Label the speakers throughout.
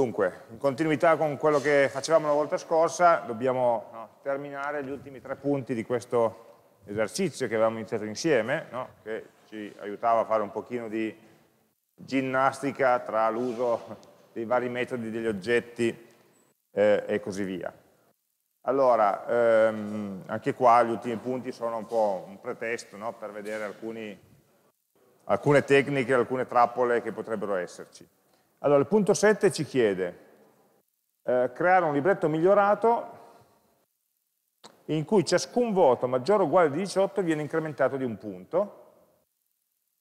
Speaker 1: Dunque, in continuità con quello che facevamo la volta scorsa, dobbiamo no, terminare gli ultimi tre punti di questo esercizio che avevamo iniziato insieme, no? che ci aiutava a fare un pochino di ginnastica tra l'uso dei vari metodi degli oggetti eh, e così via. Allora, ehm, anche qua gli ultimi punti sono un po' un pretesto no? per vedere alcuni, alcune tecniche, alcune trappole che potrebbero esserci. Allora, il punto 7 ci chiede eh, creare un libretto migliorato in cui ciascun voto maggiore o uguale di 18 viene incrementato di un punto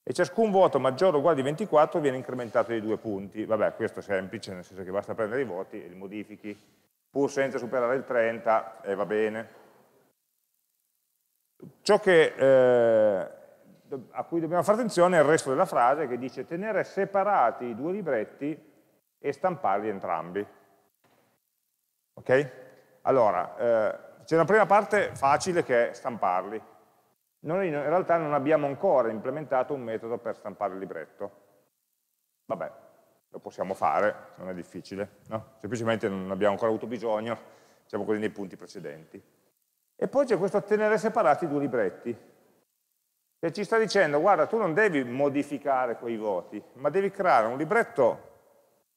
Speaker 1: e ciascun voto maggiore o uguale di 24 viene incrementato di due punti. Vabbè, questo è semplice, nel senso che basta prendere i voti e li modifichi, pur senza superare il 30 e eh, va bene. Ciò che eh, a cui dobbiamo fare attenzione è il resto della frase che dice tenere separati i due libretti e stamparli entrambi. Ok? Allora, eh, c'è una prima parte facile che è stamparli. Noi in realtà non abbiamo ancora implementato un metodo per stampare il libretto. Vabbè, lo possiamo fare, non è difficile, no? Semplicemente non abbiamo ancora avuto bisogno, diciamo così, nei punti precedenti. E poi c'è questo tenere separati i due libretti che ci sta dicendo guarda tu non devi modificare quei voti, ma devi creare un libretto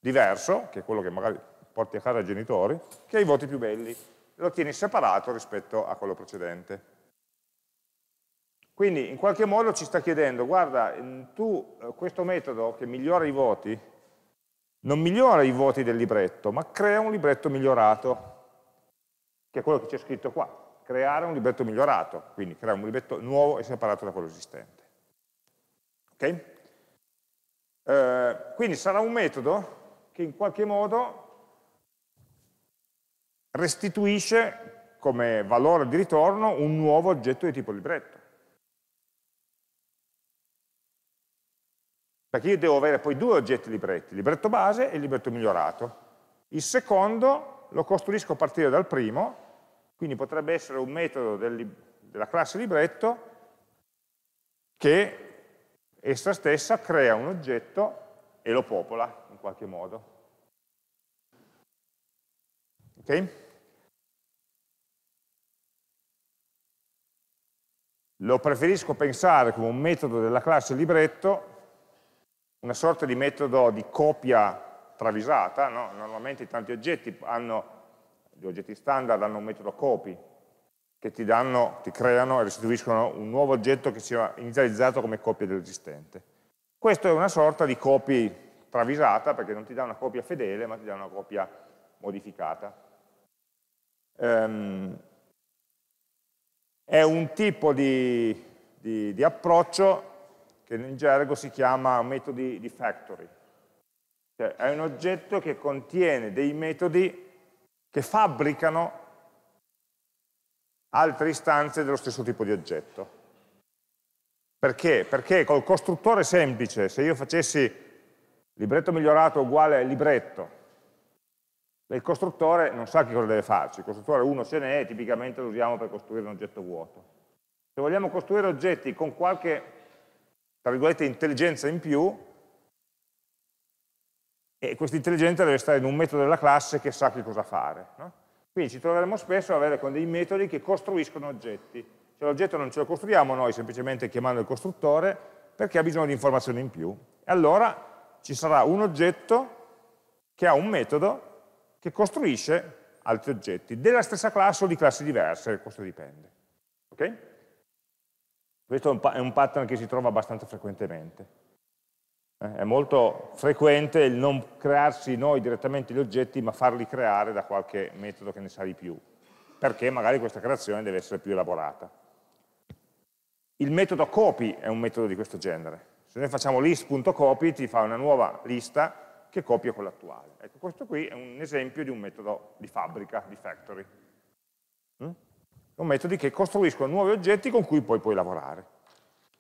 Speaker 1: diverso, che è quello che magari porti a casa ai genitori, che ha i voti più belli, lo tieni separato rispetto a quello precedente. Quindi in qualche modo ci sta chiedendo, guarda, tu eh, questo metodo che migliora i voti, non migliora i voti del libretto, ma crea un libretto migliorato, che è quello che c'è scritto qua creare un libretto migliorato, quindi creare un libretto nuovo e separato da quello esistente. Ok? Eh, quindi sarà un metodo che in qualche modo restituisce come valore di ritorno un nuovo oggetto di tipo libretto. Perché io devo avere poi due oggetti libretti, libretto base e libretto migliorato. Il secondo lo costruisco a partire dal primo quindi potrebbe essere un metodo del, della classe libretto che essa stessa crea un oggetto e lo popola in qualche modo. Okay? Lo preferisco pensare come un metodo della classe libretto, una sorta di metodo di copia travisata, no? normalmente tanti oggetti hanno gli oggetti standard hanno un metodo copy che ti, danno, ti creano e restituiscono un nuovo oggetto che sia inizializzato come copia dell'esistente. Questo è una sorta di copy travisata perché non ti dà una copia fedele ma ti dà una copia modificata. Um, è un tipo di, di, di, approccio che in gergo si chiama metodi di factory. Cioè, è un oggetto che contiene dei metodi che fabbricano altre istanze dello stesso tipo di oggetto. Perché? Perché col costruttore semplice, se io facessi libretto migliorato uguale libretto, il costruttore non sa che cosa deve farci, il costruttore uno ce n'è e tipicamente lo usiamo per costruire un oggetto vuoto. Se vogliamo costruire oggetti con qualche, tra virgolette, intelligenza in più, e questa intelligenza deve stare in un metodo della classe che sa che cosa fare. No? Quindi ci troveremo spesso a avere con dei metodi che costruiscono oggetti. Cioè l'oggetto non ce lo costruiamo noi semplicemente chiamando il costruttore perché ha bisogno di informazioni in più. E Allora ci sarà un oggetto che ha un metodo che costruisce altri oggetti della stessa classe o di classi diverse, questo dipende. Okay? Questo è un pattern che si trova abbastanza frequentemente. Eh, è molto frequente il non crearsi noi direttamente gli oggetti, ma farli creare da qualche metodo che ne sa di più, perché magari questa creazione deve essere più elaborata. Il metodo copy è un metodo di questo genere. Se noi facciamo list.copy ti fa una nuova lista che copia quella attuale. Ecco, questo qui è un esempio di un metodo di fabbrica, di factory. Sono mm? metodi che costruiscono nuovi oggetti con cui poi puoi lavorare.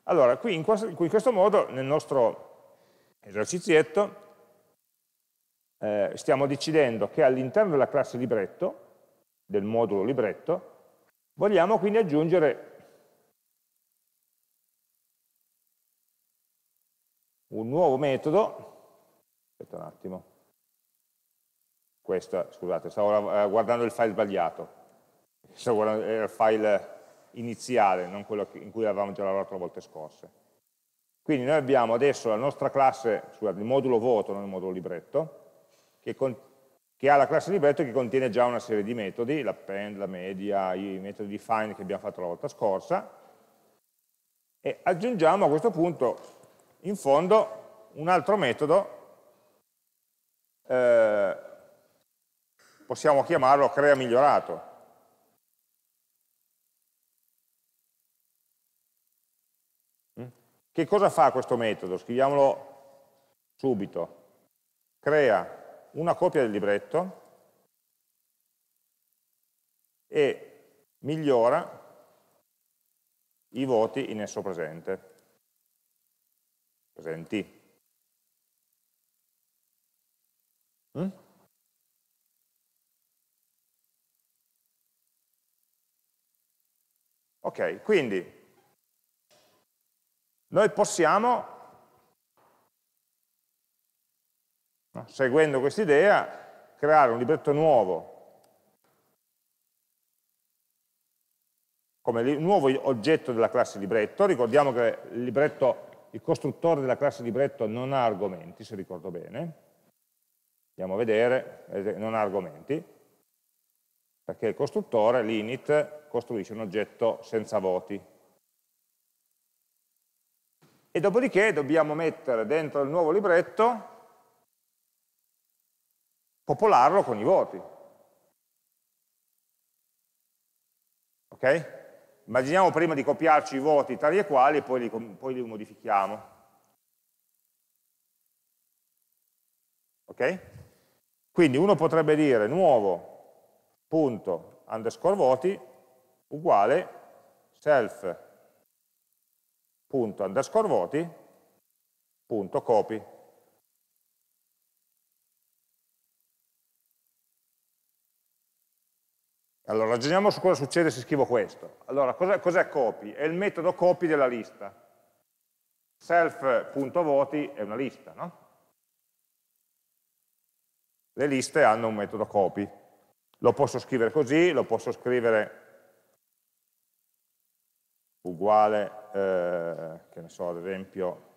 Speaker 1: Allora, qui in questo modo nel nostro esercizietto, eh, stiamo decidendo che all'interno della classe libretto, del modulo libretto, vogliamo quindi aggiungere un nuovo metodo, aspetta un attimo, questa, scusate, stavo eh, guardando il file sbagliato, stavo guardando eh, il file iniziale, non quello in cui avevamo già lavorato le volte scorse. Quindi noi abbiamo adesso la nostra classe, scusate, il modulo voto, non il modulo libretto, che, con, che ha la classe libretto che contiene già una serie di metodi, l'append, la media, i metodi define che abbiamo fatto la volta scorsa, e aggiungiamo a questo punto, in fondo, un altro metodo, eh, possiamo chiamarlo crea migliorato, Che cosa fa questo metodo? Scriviamolo subito. Crea una copia del libretto e migliora i voti in esso presente. Presenti. Mm? Ok, quindi noi possiamo, no, seguendo quest'idea, creare un libretto nuovo come nuovo oggetto della classe libretto, ricordiamo che il, libretto, il costruttore della classe libretto non ha argomenti, se ricordo bene, andiamo a vedere, non ha argomenti, perché il costruttore, l'init, costruisce un oggetto senza voti, e dopodiché dobbiamo mettere dentro il nuovo libretto, popolarlo con i voti. Ok? Immaginiamo prima di copiarci i voti tali e quali e poi li, poi li modifichiamo. Ok? Quindi uno potrebbe dire nuovo punto underscore voti uguale self punto underscore voti punto copy Allora, ragioniamo su cosa succede se scrivo questo. Allora, cos'è cos copy? È il metodo copy della lista. Self.voti è una lista, no? Le liste hanno un metodo copy. Lo posso scrivere così, lo posso scrivere uguale, eh, che ne so, ad esempio,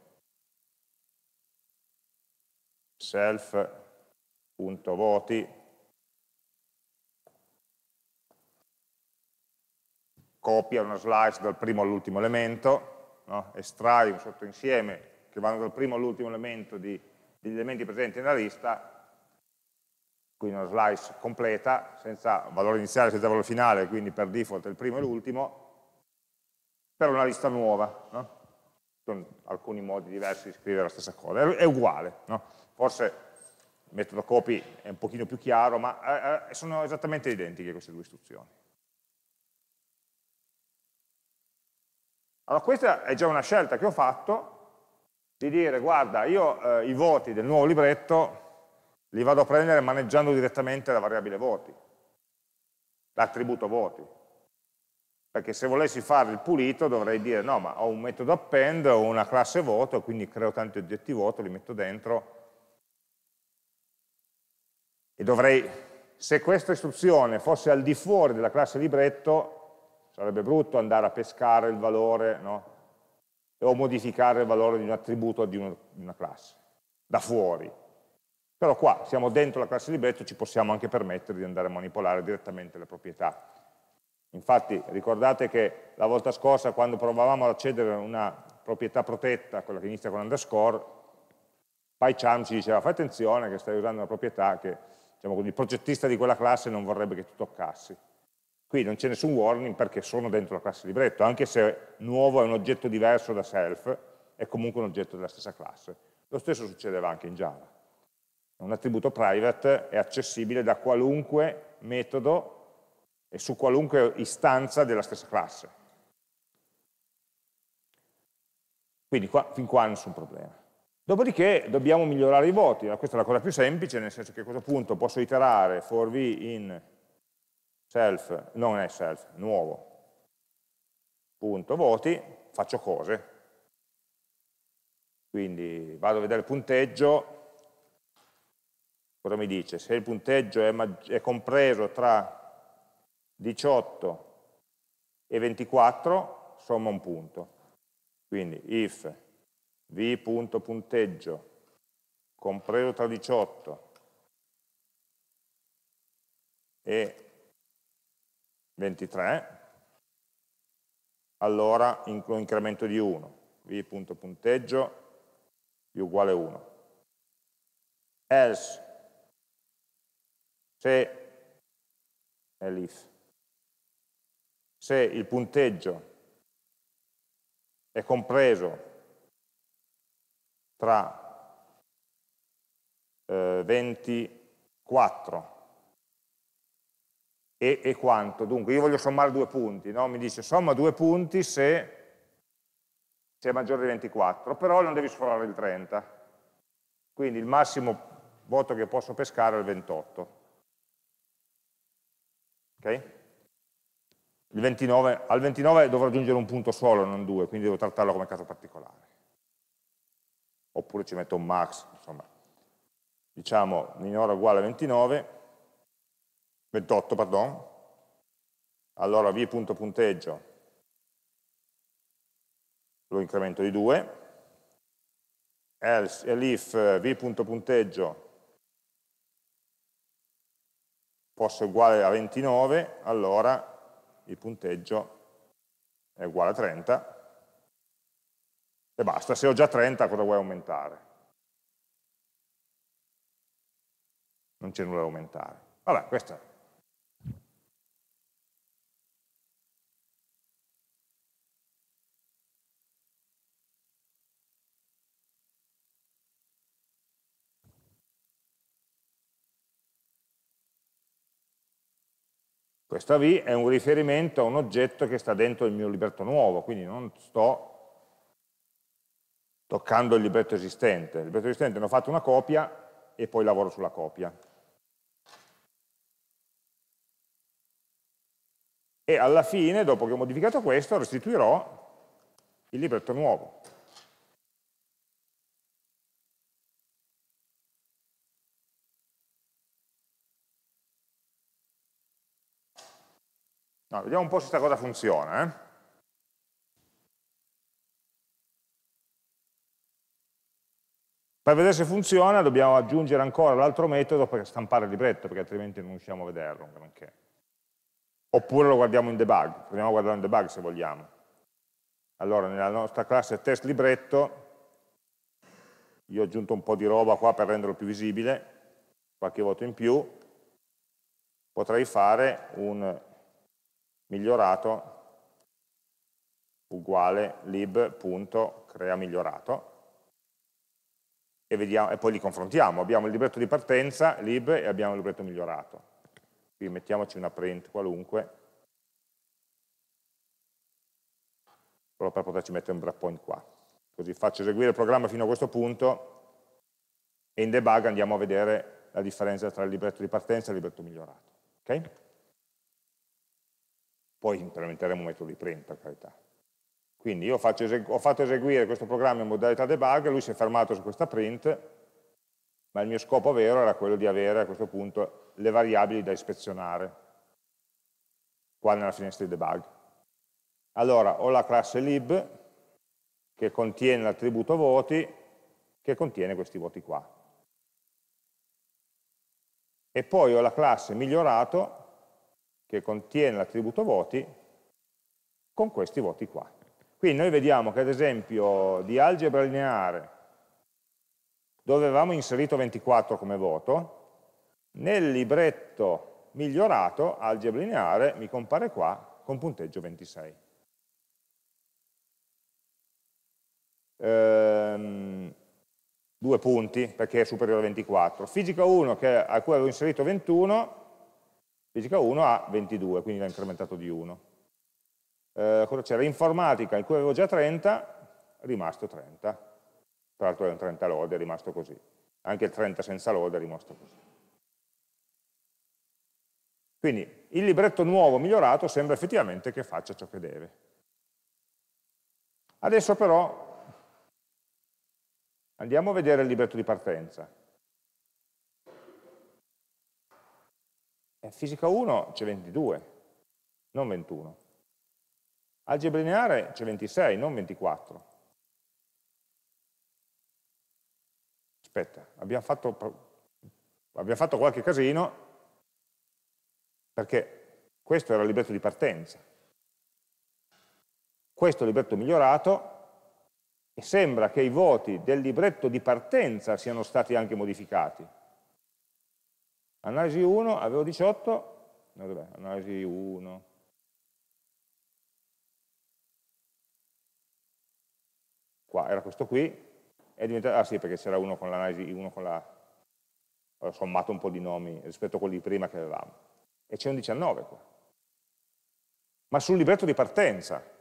Speaker 1: self.voti copia una slice dal primo all'ultimo elemento, no? estrae un sottoinsieme che vanno dal primo all'ultimo elemento di, degli elementi presenti nella lista, quindi una slice completa, senza valore iniziale, senza valore finale, quindi per default è il primo e l'ultimo, per una lista nuova. No? Sono alcuni modi diversi di scrivere la stessa cosa, è, uguale. No? Forse il metodo copy è un pochino più chiaro, ma eh, eh, sono esattamente identiche queste due istruzioni. Allora questa è già una scelta che ho fatto di dire guarda io eh, i voti del nuovo libretto li vado a prendere maneggiando direttamente la variabile voti, l'attributo voti perché se volessi fare il pulito dovrei dire no, ma ho un metodo append, ho una classe voto, quindi creo tanti oggetti voto, li metto dentro e dovrei, se questa istruzione fosse al di fuori della classe libretto, sarebbe brutto andare a pescare il valore no? o modificare il valore di un attributo di, di una classe, da fuori. Però qua siamo dentro la classe libretto, ci possiamo anche permettere di andare a manipolare direttamente le proprietà Infatti ricordate che la volta scorsa quando provavamo ad accedere a una proprietà protetta, quella che inizia con underscore, PyCharm ci diceva fai attenzione che stai usando una proprietà che diciamo il progettista di quella classe non vorrebbe che tu toccassi. Qui non c'è nessun warning perché sono dentro la classe libretto, anche se nuovo è un oggetto diverso da self, è comunque un oggetto della stessa classe. Lo stesso succedeva anche in Java. Un attributo private è accessibile da qualunque metodo e su qualunque istanza della stessa classe. Quindi qua, fin qua nessun problema. Dopodiché dobbiamo migliorare i voti, questa è la cosa più semplice, nel senso che a questo punto posso iterare for v in self, non è self, nuovo, punto voti, faccio cose. Quindi vado a vedere il punteggio, cosa mi dice? Se il punteggio è, è compreso tra 18 e 24 somma un punto. Quindi if v.punteggio compreso tra 18 e 23, allora lo incremento di 1, v.punteggio più uguale 1. Else, se è l'if, se il punteggio è compreso tra eh, 24 e, e, quanto. Dunque io voglio sommare due punti, no? mi dice somma due punti se è maggiore di 24, però non devi sforare il 30. Quindi il massimo voto che posso pescare è il 28. Okay? 29, al 29 dovrò aggiungere un punto solo, non due, quindi devo trattarlo come caso particolare. Oppure ci metto un max, insomma. Diciamo minore o uguale a 29, 28, pardon. Allora v.punteggio lo incremento di 2, else, elif v.punteggio fosse uguale a 29, allora il punteggio è uguale a 30 e basta, se ho già 30 cosa vuoi aumentare? Non c'è nulla da aumentare. Vabbè, questa Questa V è un riferimento a un oggetto che sta dentro il mio libretto nuovo, quindi non sto toccando il libretto esistente. Il libretto esistente ne ho fatto una copia e poi lavoro sulla copia. E alla fine, dopo che ho modificato questo, restituirò il libretto nuovo. No, vediamo un po' se questa cosa funziona. Eh? Per vedere se funziona dobbiamo aggiungere ancora l'altro metodo per stampare il libretto, perché altrimenti non riusciamo a vederlo. Granché. Oppure lo guardiamo in debug, proviamo a guardarlo in debug se vogliamo. Allora, nella nostra classe test libretto, io ho aggiunto un po' di roba qua per renderlo più visibile, qualche voto in più, potrei fare un migliorato uguale lib.creamigliorato e, vediamo, e poi li confrontiamo. Abbiamo il libretto di partenza, lib, e abbiamo il libretto migliorato. Qui mettiamoci una print qualunque, solo per poterci mettere un breakpoint qua. Così faccio eseguire il programma fino a questo punto e in debug andiamo a vedere la differenza tra il libretto di partenza e il libretto migliorato. Okay? poi implementeremo un metodo di print per carità. Quindi io ho fatto eseguire questo programma in modalità debug, lui si è fermato su questa print, ma il mio scopo vero era quello di avere a questo punto le variabili da ispezionare qua nella finestra di debug. Allora, ho la classe lib che contiene l'attributo voti che contiene questi voti qua. E poi ho la classe migliorato che contiene l'attributo voti con questi voti qua. Quindi noi vediamo che ad esempio di algebra lineare, dove avevamo inserito 24 come voto, nel libretto migliorato, algebra lineare, mi compare qua con punteggio 26. Ehm, due punti perché è superiore a 24. Fisica 1 che, a cui avevo inserito 21 Fisica 1 ha 22, quindi l'ha incrementato di 1. Eh, cosa c'era? Informatica, in cui avevo già 30, è rimasto 30. Tra l'altro è un 30 lode, è rimasto così. Anche il 30 senza lode è rimasto così. Quindi il libretto nuovo migliorato sembra effettivamente che faccia ciò che deve. Adesso però andiamo a vedere il libretto di partenza. Eh, fisica 1 c'è 22, non 21. Algebra lineare c'è 26, non 24. Aspetta, abbiamo fatto, abbiamo fatto qualche casino perché questo era il libretto di partenza. Questo è il libretto migliorato e sembra che i voti del libretto di partenza siano stati anche modificati. Analisi 1 avevo 18, no, dov'è? Analisi 1. Qua era questo qui, è diventato, ah sì perché c'era uno con l'analisi, uno con la, ho sommato un po' di nomi rispetto a quelli di prima che avevamo, e c'è un 19 qua. Ma sul libretto di partenza,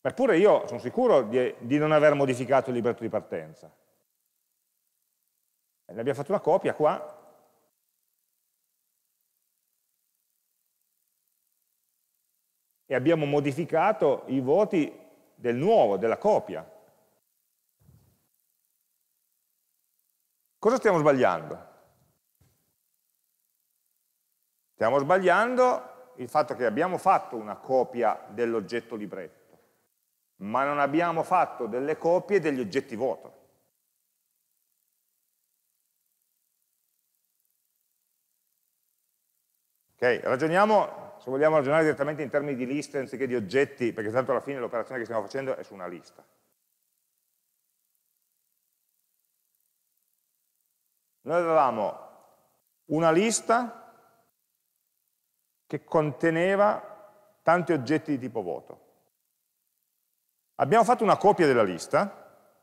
Speaker 1: Eppure io sono sicuro di, di, non aver modificato il libretto di partenza. Ne abbiamo fatto una copia qua, e abbiamo modificato i voti del nuovo, della copia. Cosa stiamo sbagliando? Stiamo sbagliando il fatto che abbiamo fatto una copia dell'oggetto libretto, ma non abbiamo fatto delle copie degli oggetti voto. Ok, ragioniamo se vogliamo ragionare direttamente in termini di liste anziché di oggetti, perché tanto alla fine l'operazione che stiamo facendo è su una lista. Noi avevamo una lista che conteneva tanti oggetti di tipo voto. Abbiamo fatto una copia della lista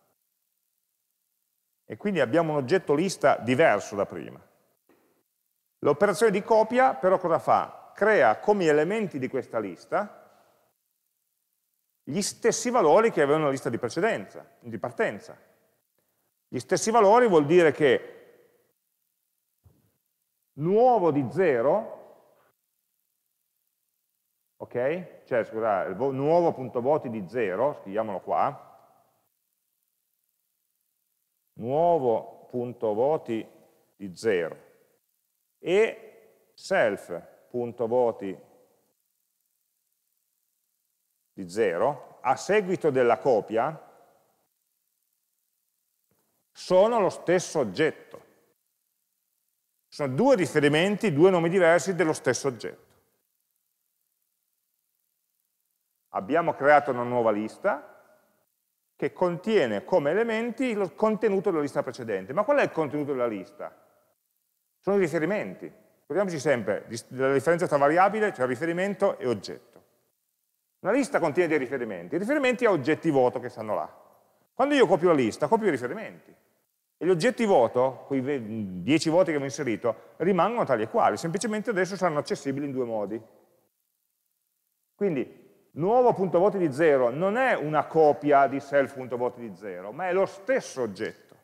Speaker 1: e quindi abbiamo un oggetto lista diverso da prima. L'operazione di copia però cosa fa? crea come elementi di questa lista gli stessi valori che avevano la lista di precedenza, di partenza. Gli stessi valori vuol dire che nuovo di 0 ok? Cioè, scusate, nuovo.voti di 0, scriviamolo qua, nuovo.voti di 0 e self punto voti di 0 a seguito della copia sono lo stesso oggetto. Sono due riferimenti, due nomi diversi dello stesso oggetto. Abbiamo creato una nuova lista che contiene come elementi il contenuto della lista precedente. Ma qual è il contenuto della lista? Sono i riferimenti. Ricordiamoci sempre la differenza tra variabile, cioè riferimento e oggetto. Una lista contiene dei riferimenti, i riferimenti a oggetti voto che stanno là. Quando io copio la lista, copio i riferimenti. E gli oggetti voto, quei 10 voti che ho inserito, rimangono tali e quali, semplicemente adesso saranno accessibili in due modi. Quindi nuovo.voti di 0 non è una copia di self.voti di 0, ma è lo stesso oggetto.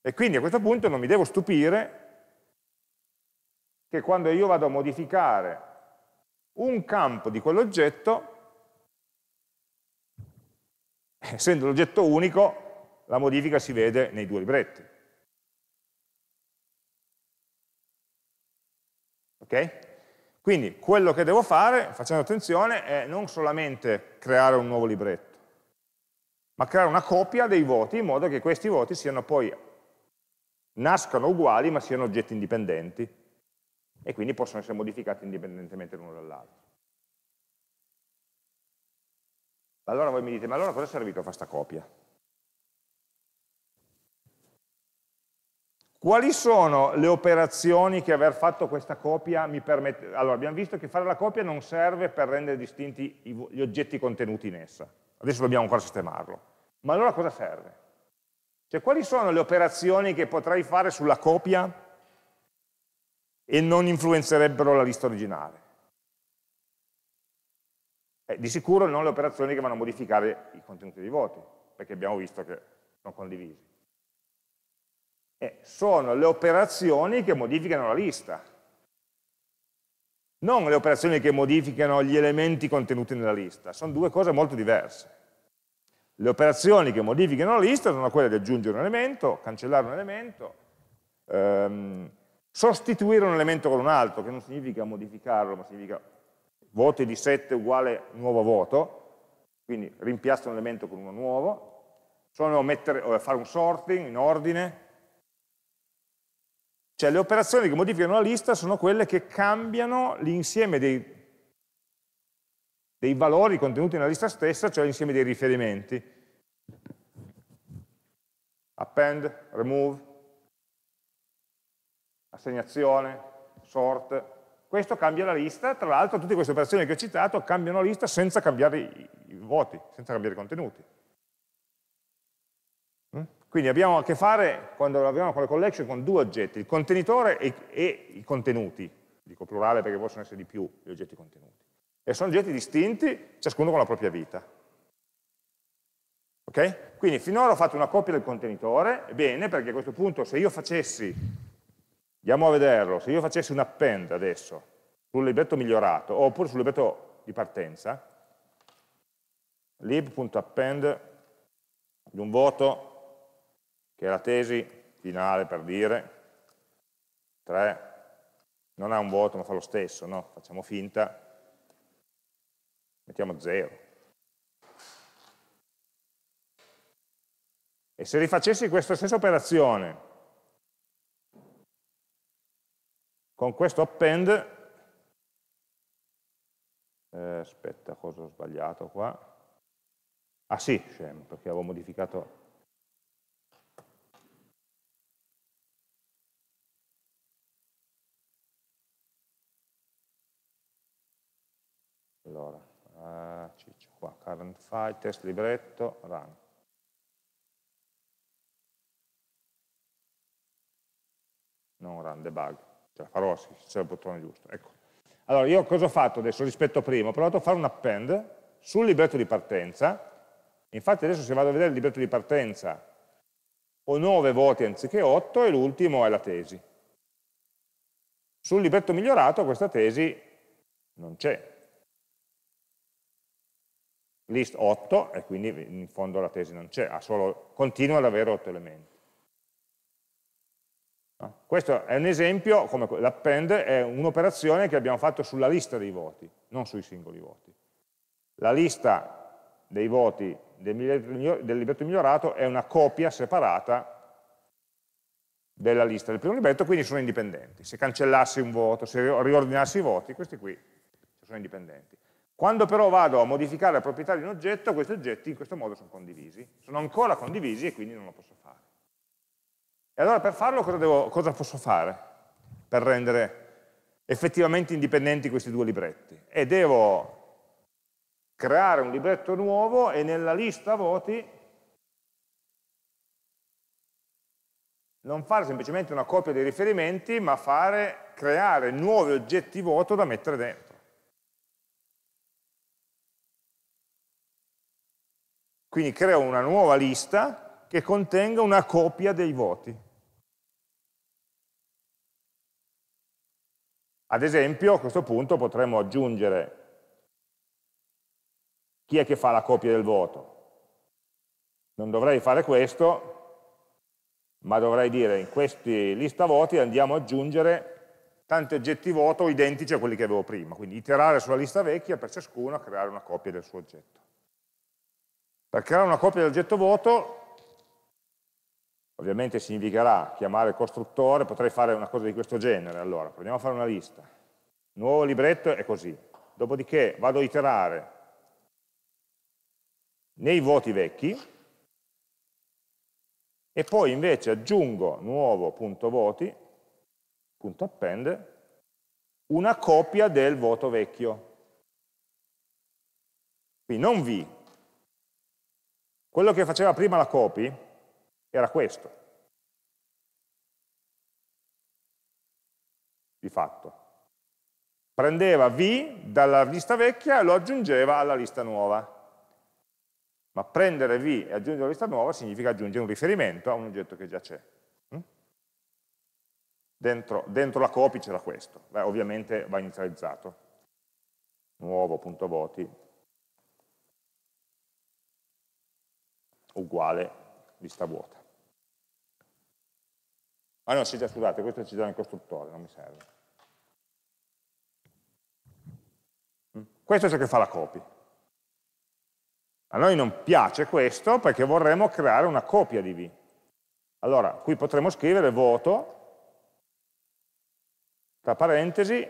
Speaker 1: E quindi a questo punto non mi devo stupire che quando io vado a modificare un campo di quell'oggetto, eh, essendo l'oggetto unico, la modifica si vede nei due libretti. Ok? Quindi quello che devo fare, facendo attenzione, è non solamente creare un nuovo libretto, ma creare una copia dei voti in modo che questi voti siano poi, nascano uguali ma siano oggetti indipendenti e quindi possono essere modificati indipendentemente l'uno dall'altro. Allora voi mi dite, ma allora cosa è servito a fare questa copia? Quali sono le operazioni che aver fatto questa copia mi permette? Allora, abbiamo visto che fare la copia non serve per rendere distinti gli oggetti contenuti in essa. Adesso dobbiamo ancora sistemarlo. Ma allora cosa serve? Cioè, quali sono le operazioni che potrei fare sulla copia e non influenzerebbero la lista originale. Eh, di sicuro non le operazioni che vanno a modificare i contenuti dei voti, perché abbiamo visto che sono condivisi. Eh, sono le operazioni che modificano la lista, non le operazioni che modificano gli elementi contenuti nella lista, sono due cose molto diverse. Le operazioni che modificano la lista sono quelle di aggiungere un elemento, cancellare un elemento, ehm, sostituire un elemento con un altro, che non significa modificarlo, ma significa voto di 7 uguale nuovo voto, quindi rimpiazzo un elemento con uno nuovo, sono cioè, mettere, eh, fare un sorting in ordine, cioè le operazioni che modificano la lista sono quelle che cambiano l'insieme dei, dei, valori contenuti nella lista stessa, cioè l'insieme dei riferimenti. Append, remove, assegnazione, sort, questo cambia la lista, tra l'altro tutte queste operazioni che ho citato cambiano la lista senza cambiare i voti, senza cambiare i contenuti. Mm? Quindi abbiamo a che fare, quando lavoriamo con le collection, con due oggetti, il contenitore e, e, i contenuti, dico plurale perché possono essere di più gli oggetti contenuti. E sono oggetti distinti, ciascuno con la propria vita. Okay? Quindi finora ho fatto una copia del contenitore, bene, perché a questo punto se io facessi Andiamo a vederlo. Se io facessi un append adesso sul libretto migliorato oppure sul libretto di partenza, lib.append di un voto che è la tesi finale per dire, 3, non ha un voto ma fa lo stesso, no? Facciamo finta, mettiamo 0. E se rifacessi questa stessa operazione Con questo append, eh, aspetta cosa ho sbagliato qua, ah sì, scemo, perché avevo modificato allora, ah, ciccio, qua, current file, test libretto, run. Non run, debug ce cioè, la farò se c'è il bottone giusto. Ecco. Allora, io cosa ho fatto adesso rispetto a prima? Ho provato a fare un append sul libretto di partenza, infatti adesso se vado a vedere il libretto di partenza ho 9 voti anziché 8 e l'ultimo è la tesi. Sul libretto migliorato questa tesi non c'è. List 8 e quindi in fondo la tesi non c'è, continua ad avere 8 elementi. No? Questo è un esempio, come l'append è un'operazione che abbiamo fatto sulla lista dei voti, non sui singoli voti. La lista dei voti del libretto migliorato è una copia separata della lista del primo libretto, quindi sono indipendenti. Se cancellassi un voto, se riordinassi i voti, questi qui sono indipendenti. Quando però vado a modificare la proprietà di un oggetto, questi oggetti in questo modo sono condivisi. Sono ancora condivisi e quindi non lo posso fare. E allora per farlo cosa, devo, cosa posso fare per rendere effettivamente indipendenti questi due libretti? E devo creare un libretto nuovo e nella lista voti non fare semplicemente una copia dei riferimenti, ma fare, creare nuovi oggetti voto da mettere dentro. Quindi creo una nuova lista che contenga una copia dei voti. Ad esempio, a questo punto potremmo aggiungere chi è che fa la copia del voto. Non dovrei fare questo, ma dovrei dire in questi lista voti andiamo ad aggiungere tanti oggetti voto identici a quelli che avevo prima, quindi iterare sulla lista vecchia per ciascuno creare una copia del suo oggetto. Per creare una copia dell'oggetto voto Ovviamente significherà chiamare il costruttore, potrei fare una cosa di questo genere, allora proviamo a fare una lista. Nuovo libretto è così. Dopodiché vado a iterare nei voti vecchi e poi invece aggiungo nuovo.voti.append una copia del voto vecchio. Qui non vi. Quello che faceva prima la copy era questo, di fatto. Prendeva V dalla lista vecchia e lo aggiungeva alla lista nuova. Ma prendere V e aggiungere una lista nuova significa aggiungere un riferimento a un oggetto che già c'è. Mm? Dentro, dentro, la copy c'era questo, Beh, ovviamente va inizializzato, nuovo.voti uguale lista vuota. Ah no, sì, già scusate, questo ci dà il costruttore, non mi serve. Mm. Questo è ciò che fa la copy. A noi non piace questo perché vorremmo creare una copia di V. Allora, qui potremmo scrivere voto, tra parentesi,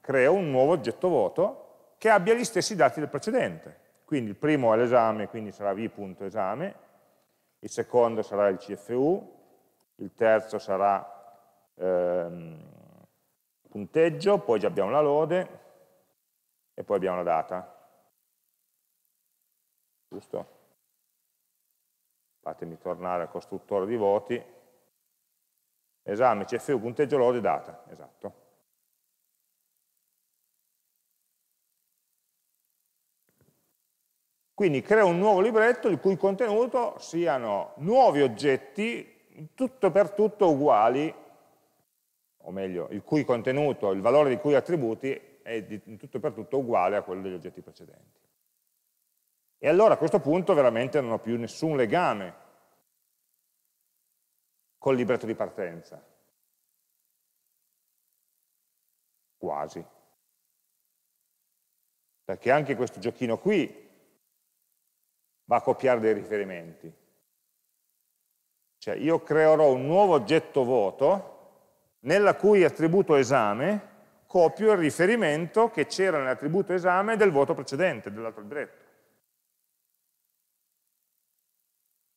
Speaker 1: creo un nuovo oggetto voto che abbia gli stessi dati del precedente. Quindi il primo è l'esame, quindi sarà v.esame, il secondo sarà il CFU, il terzo sarà ehm, punteggio, poi già abbiamo la lode e poi abbiamo la data. Giusto? Fatemi tornare al costruttore di voti. Esame, CFU, punteggio, lode, data. Esatto. Quindi creo un nuovo libretto il cui contenuto siano nuovi oggetti tutto per tutto uguali, o meglio, il cui contenuto, il valore di cui attributi è di tutto per tutto uguale a quello degli oggetti precedenti. E allora a questo punto veramente non ho più nessun legame col libretto di partenza. Quasi. Perché anche questo giochino qui va a copiare dei riferimenti. Cioè io creerò un nuovo oggetto voto nella cui attributo esame copio il riferimento che c'era nell'attributo esame del voto precedente, dell'altro libretto.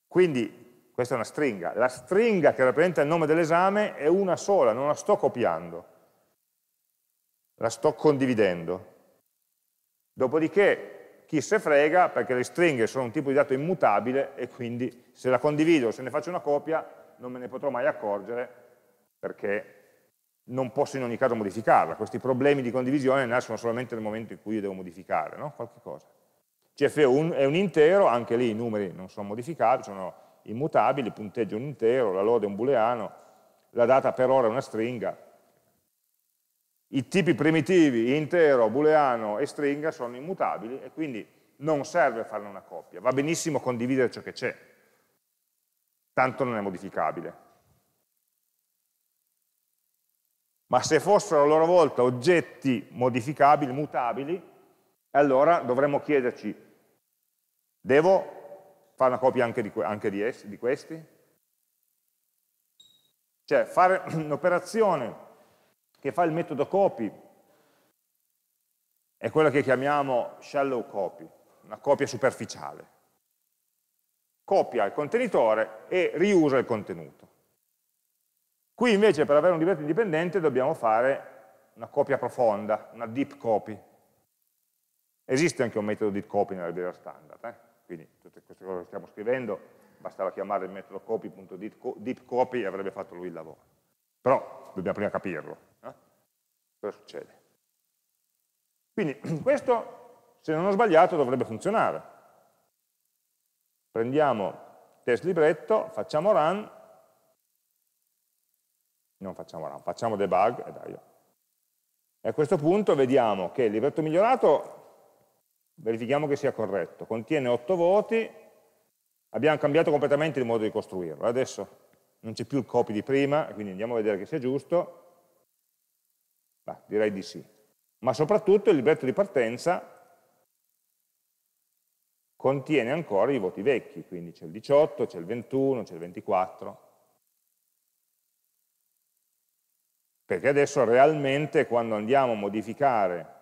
Speaker 1: Quindi, questa è una stringa. La stringa che rappresenta il nome dell'esame è una sola, non la sto copiando. La sto condividendo. Dopodiché, chi se frega perché le stringhe sono un tipo di dato immutabile e quindi se la condivido, se ne faccio una copia, non me ne potrò mai accorgere perché non posso in ogni caso modificarla. Questi problemi di condivisione nascono solamente nel momento in cui io devo modificare, no? Qualche cosa. CF cioè, è un, intero, anche lì i numeri non sono modificati, sono immutabili, il punteggio è un intero, la lode è un booleano, la data per ora è una stringa, i tipi primitivi intero, booleano e stringa sono immutabili e quindi non serve farne una coppia, va benissimo condividere ciò che c'è, tanto non è modificabile. Ma se fossero a loro volta oggetti modificabili, mutabili, allora dovremmo chiederci, devo fare una copia anche di, anche di, essi, di questi? Cioè fare un'operazione che fa il metodo copy, è quella che chiamiamo shallow copy, una copia superficiale. Copia il contenitore e riusa il contenuto. Qui invece per avere un livello indipendente dobbiamo fare una copia profonda, una deep copy. Esiste anche un metodo deep copy nella libreria standard, eh? quindi tutte queste cose che stiamo scrivendo, bastava chiamare il metodo copy.deep e avrebbe fatto lui il lavoro. Però dobbiamo prima capirlo. Cosa succede? Quindi questo, se non ho sbagliato, dovrebbe funzionare. Prendiamo test libretto, facciamo run, non facciamo run, facciamo debug, e dai. E a questo punto vediamo che il libretto migliorato, verifichiamo che sia corretto, contiene 8 voti, abbiamo cambiato completamente il modo di costruirlo, adesso non c'è più il copy di prima, quindi andiamo a vedere che sia giusto, Bah, direi di sì. Ma soprattutto il libretto di partenza contiene ancora i voti vecchi, quindi c'è il 18, c'è il 21, c'è il 24. Perché adesso realmente quando andiamo a modificare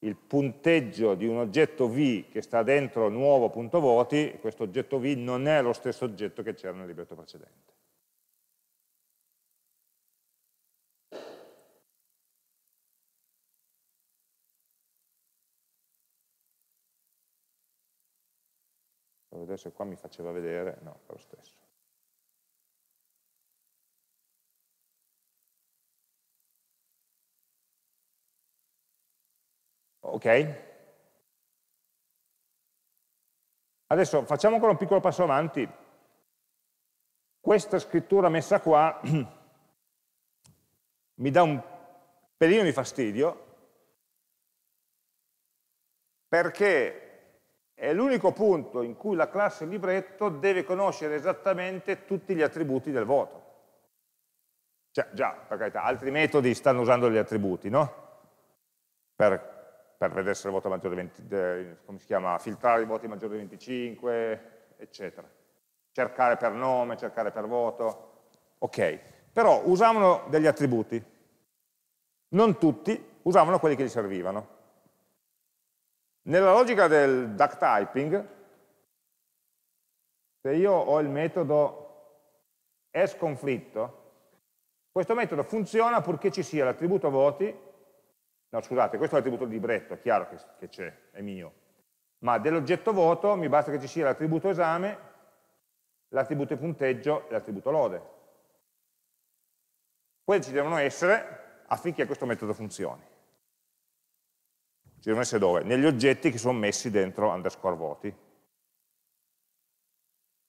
Speaker 1: il punteggio di un oggetto V che sta dentro nuovo.voti, questo oggetto V non è lo stesso oggetto che c'era nel libretto precedente. vedere se qua mi faceva vedere, no, è lo stesso. Ok? Adesso facciamo ancora un piccolo passo avanti. Questa scrittura messa qua mi dà un pelino di fastidio perché è l'unico punto in cui la classe libretto deve conoscere esattamente tutti gli attributi del voto. Cioè, già, per carità, altri metodi stanno usando gli attributi, no? Per, per vedere se il voto è maggiore di 20, eh, come si chiama, filtrare i voti maggiori di 25, eccetera. Cercare per nome, cercare per voto. Ok, però usavano degli attributi. Non tutti usavano quelli che gli servivano. Nella logica del duck typing, se io ho il metodo sconflitto, questo metodo funziona purché ci sia l'attributo voti, no scusate, questo è l'attributo libretto, è chiaro che c'è, è mio, ma dell'oggetto voto mi basta che ci sia l'attributo esame, l'attributo punteggio e l'attributo lode. Quelli ci devono essere affinché questo metodo funzioni si devono essere dove? Negli oggetti che sono messi dentro underscore voti.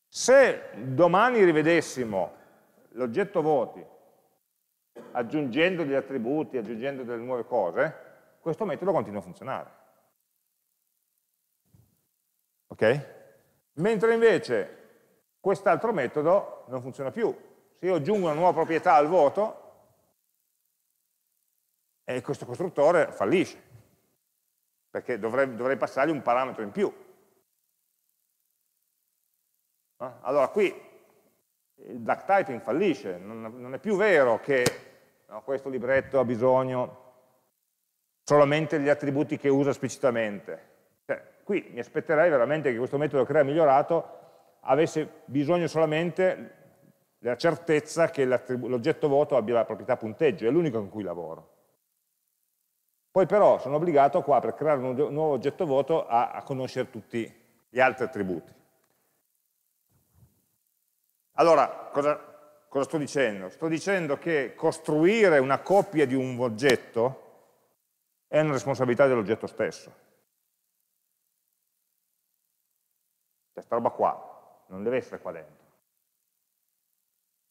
Speaker 1: Se domani rivedessimo l'oggetto voti aggiungendo degli attributi, aggiungendo delle nuove cose, questo metodo continua a funzionare. Ok? Mentre invece quest'altro metodo non funziona più. Se io aggiungo una nuova proprietà al voto, eh, questo costruttore fallisce perché dovrei, dovrei passargli un parametro in più. Eh? Allora qui il duck typing fallisce, non, è più vero che no, questo libretto ha bisogno solamente degli attributi che usa esplicitamente. Cioè, qui mi aspetterei veramente che questo metodo crea migliorato avesse bisogno solamente della certezza che l'oggetto voto abbia la proprietà punteggio, è l'unico con cui lavoro. Poi però sono obbligato qua per creare un nuovo oggetto vuoto a, a conoscere tutti gli altri attributi. Allora, cosa, cosa sto dicendo? Sto dicendo che costruire una coppia di un oggetto è una responsabilità dell'oggetto stesso. Questa cioè, roba qua non deve essere qua dentro.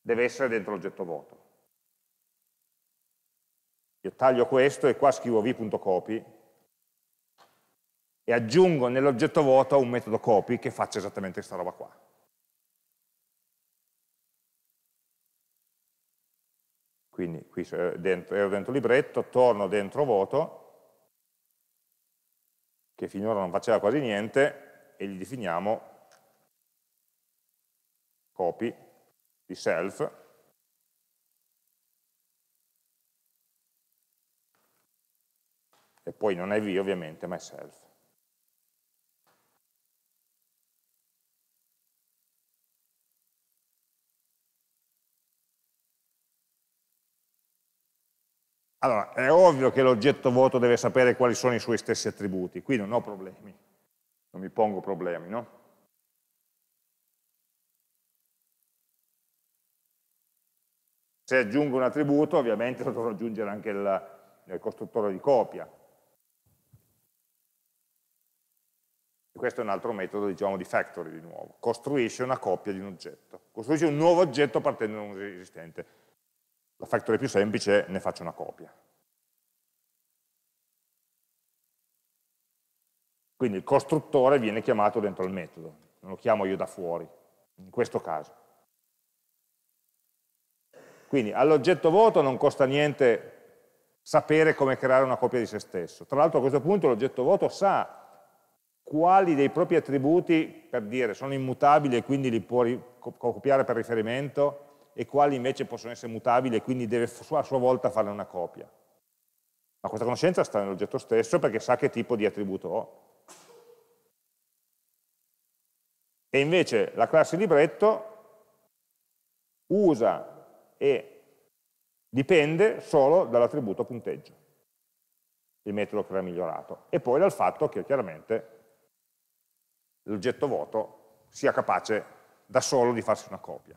Speaker 1: Deve essere dentro l'oggetto vuoto. Io taglio questo e qua scrivo v.copy e aggiungo nell'oggetto vuoto un metodo copy che faccia esattamente questa roba qua. Quindi qui dentro, ero dentro libretto, torno dentro vuoto, che finora non faceva quasi niente, e gli definiamo copy di self, e poi non è V ovviamente, ma è self. Allora, è ovvio che l'oggetto vuoto deve sapere quali sono i suoi stessi attributi, qui non ho problemi, non mi pongo problemi, no? Se aggiungo un attributo, ovviamente lo dovrò aggiungere anche il, nel costruttore di copia. questo è un altro metodo, diciamo, di factory di nuovo. Costruisce una coppia di un oggetto. Costruisce un nuovo oggetto partendo da un esistente. La factory più semplice è ne faccio una copia. Quindi il costruttore viene chiamato dentro il metodo, non lo chiamo io da fuori, in questo caso. Quindi all'oggetto vuoto non costa niente sapere come creare una copia di se stesso. Tra l'altro a questo punto l'oggetto vuoto sa quali dei propri attributi, per dire, sono immutabili e quindi li può copiare per riferimento e quali invece possono essere mutabili e quindi deve a sua volta farne una copia. Ma questa conoscenza sta nell'oggetto stesso perché sa che tipo di attributo ho. E invece la classe libretto usa e dipende solo dall'attributo punteggio, il metodo che l'ha migliorato, e poi dal fatto che chiaramente l'oggetto vuoto sia capace da solo di farsi una copia.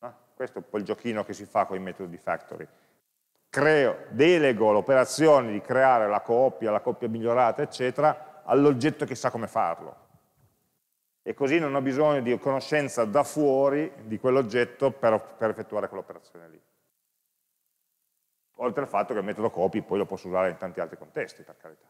Speaker 1: Ah, questo è un po' il giochino che si fa con i metodi di factory. Creo, delego l'operazione di creare la coppia, la coppia migliorata, eccetera, all'oggetto che sa come farlo. E così non ho bisogno di conoscenza da fuori di quell'oggetto per, per effettuare quell'operazione lì oltre al fatto che il metodo copy poi lo posso usare in tanti altri contesti, per carità.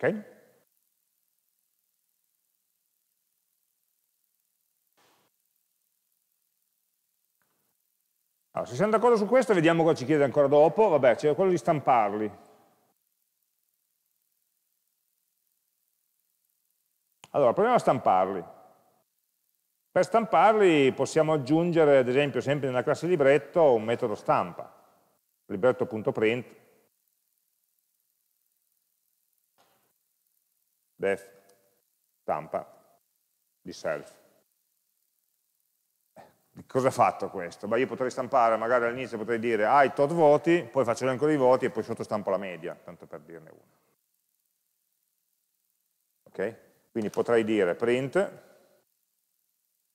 Speaker 1: Okay? Allora, se siamo d'accordo su questo, vediamo cosa ci chiede ancora dopo. Vabbè, c'è quello di stamparli. Allora, proviamo a stamparli. Per stamparli possiamo aggiungere, ad esempio, sempre nella classe libretto, un metodo stampa, libretto.print, def, stampa, di self. Cosa ha fatto questo? Beh, io potrei stampare, magari all'inizio potrei dire hai ah, tot voti, poi faccio l'elenco dei voti e poi sottostampo la media, tanto per dirne una. Ok? Quindi potrei dire print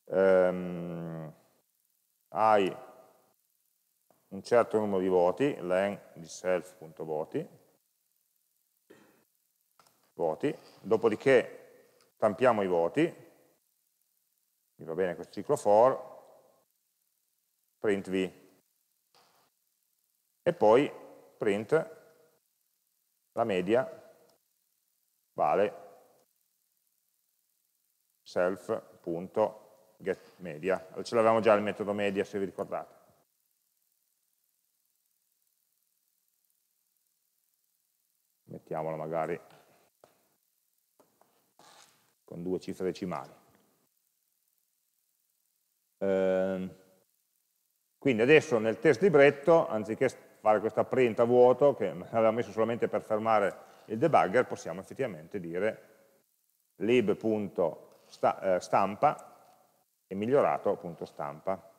Speaker 1: ehm, hai un certo numero di voti, len di self.voti, voti, dopodiché stampiamo i voti, mi va bene questo ciclo for, print v e poi print la media vale self.getMedia. Ce l'avevamo già il metodo media se vi ricordate. Mettiamolo magari con due cifre decimali. Ehm. Quindi adesso nel test libretto, anziché fare questa print a vuoto, che aveva messo solamente per fermare il debugger, possiamo effettivamente dire lib.stampa eh, e migliorato.stampa.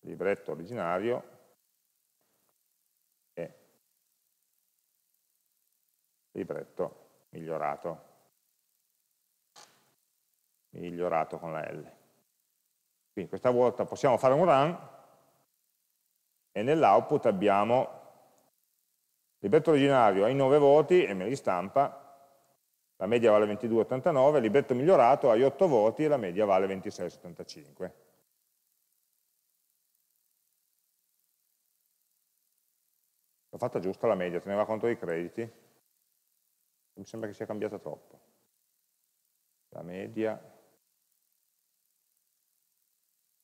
Speaker 1: libretto originario e libretto migliorato migliorato con la L. Quindi questa volta possiamo fare un run e nell'output abbiamo libretto originario ai 9 voti e me li stampa, la media vale 22,89, libretto migliorato ai 8 voti e la media vale 26,75. L'ho fatta giusta la media, teneva conto dei crediti? Mi sembra che sia cambiata troppo. La media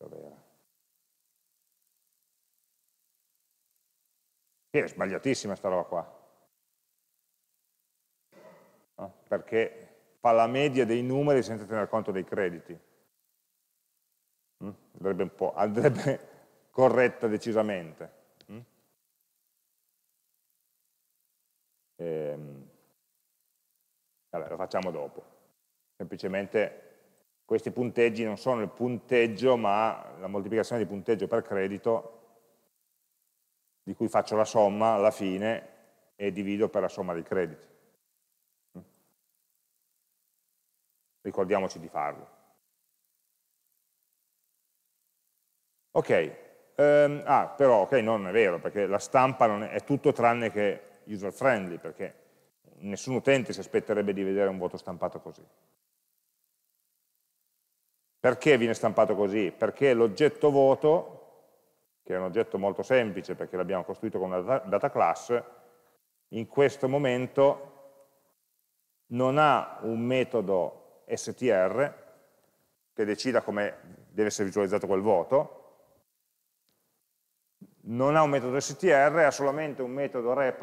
Speaker 1: Dov'era? Sì, è sbagliatissima sta roba qua. No? Perché fa la media dei numeri senza tener conto dei crediti. Mm? Andrebbe, un po', andrebbe corretta decisamente. Mm? Ehm, vabbè, lo facciamo dopo. Semplicemente questi punteggi non sono il punteggio ma la moltiplicazione di punteggio per credito di cui faccio la somma alla fine e divido per la somma dei crediti. Ricordiamoci di farlo. Ok, um, ah, però okay, non è vero, perché la stampa è, è, tutto tranne che user friendly, perché nessun utente si aspetterebbe di vedere un voto stampato così. Perché viene stampato così? Perché l'oggetto voto, che è un oggetto molto semplice perché l'abbiamo costruito con una data class, in questo momento non ha un metodo str che decida come deve essere visualizzato quel voto, non ha un metodo str, ha solamente un metodo rep,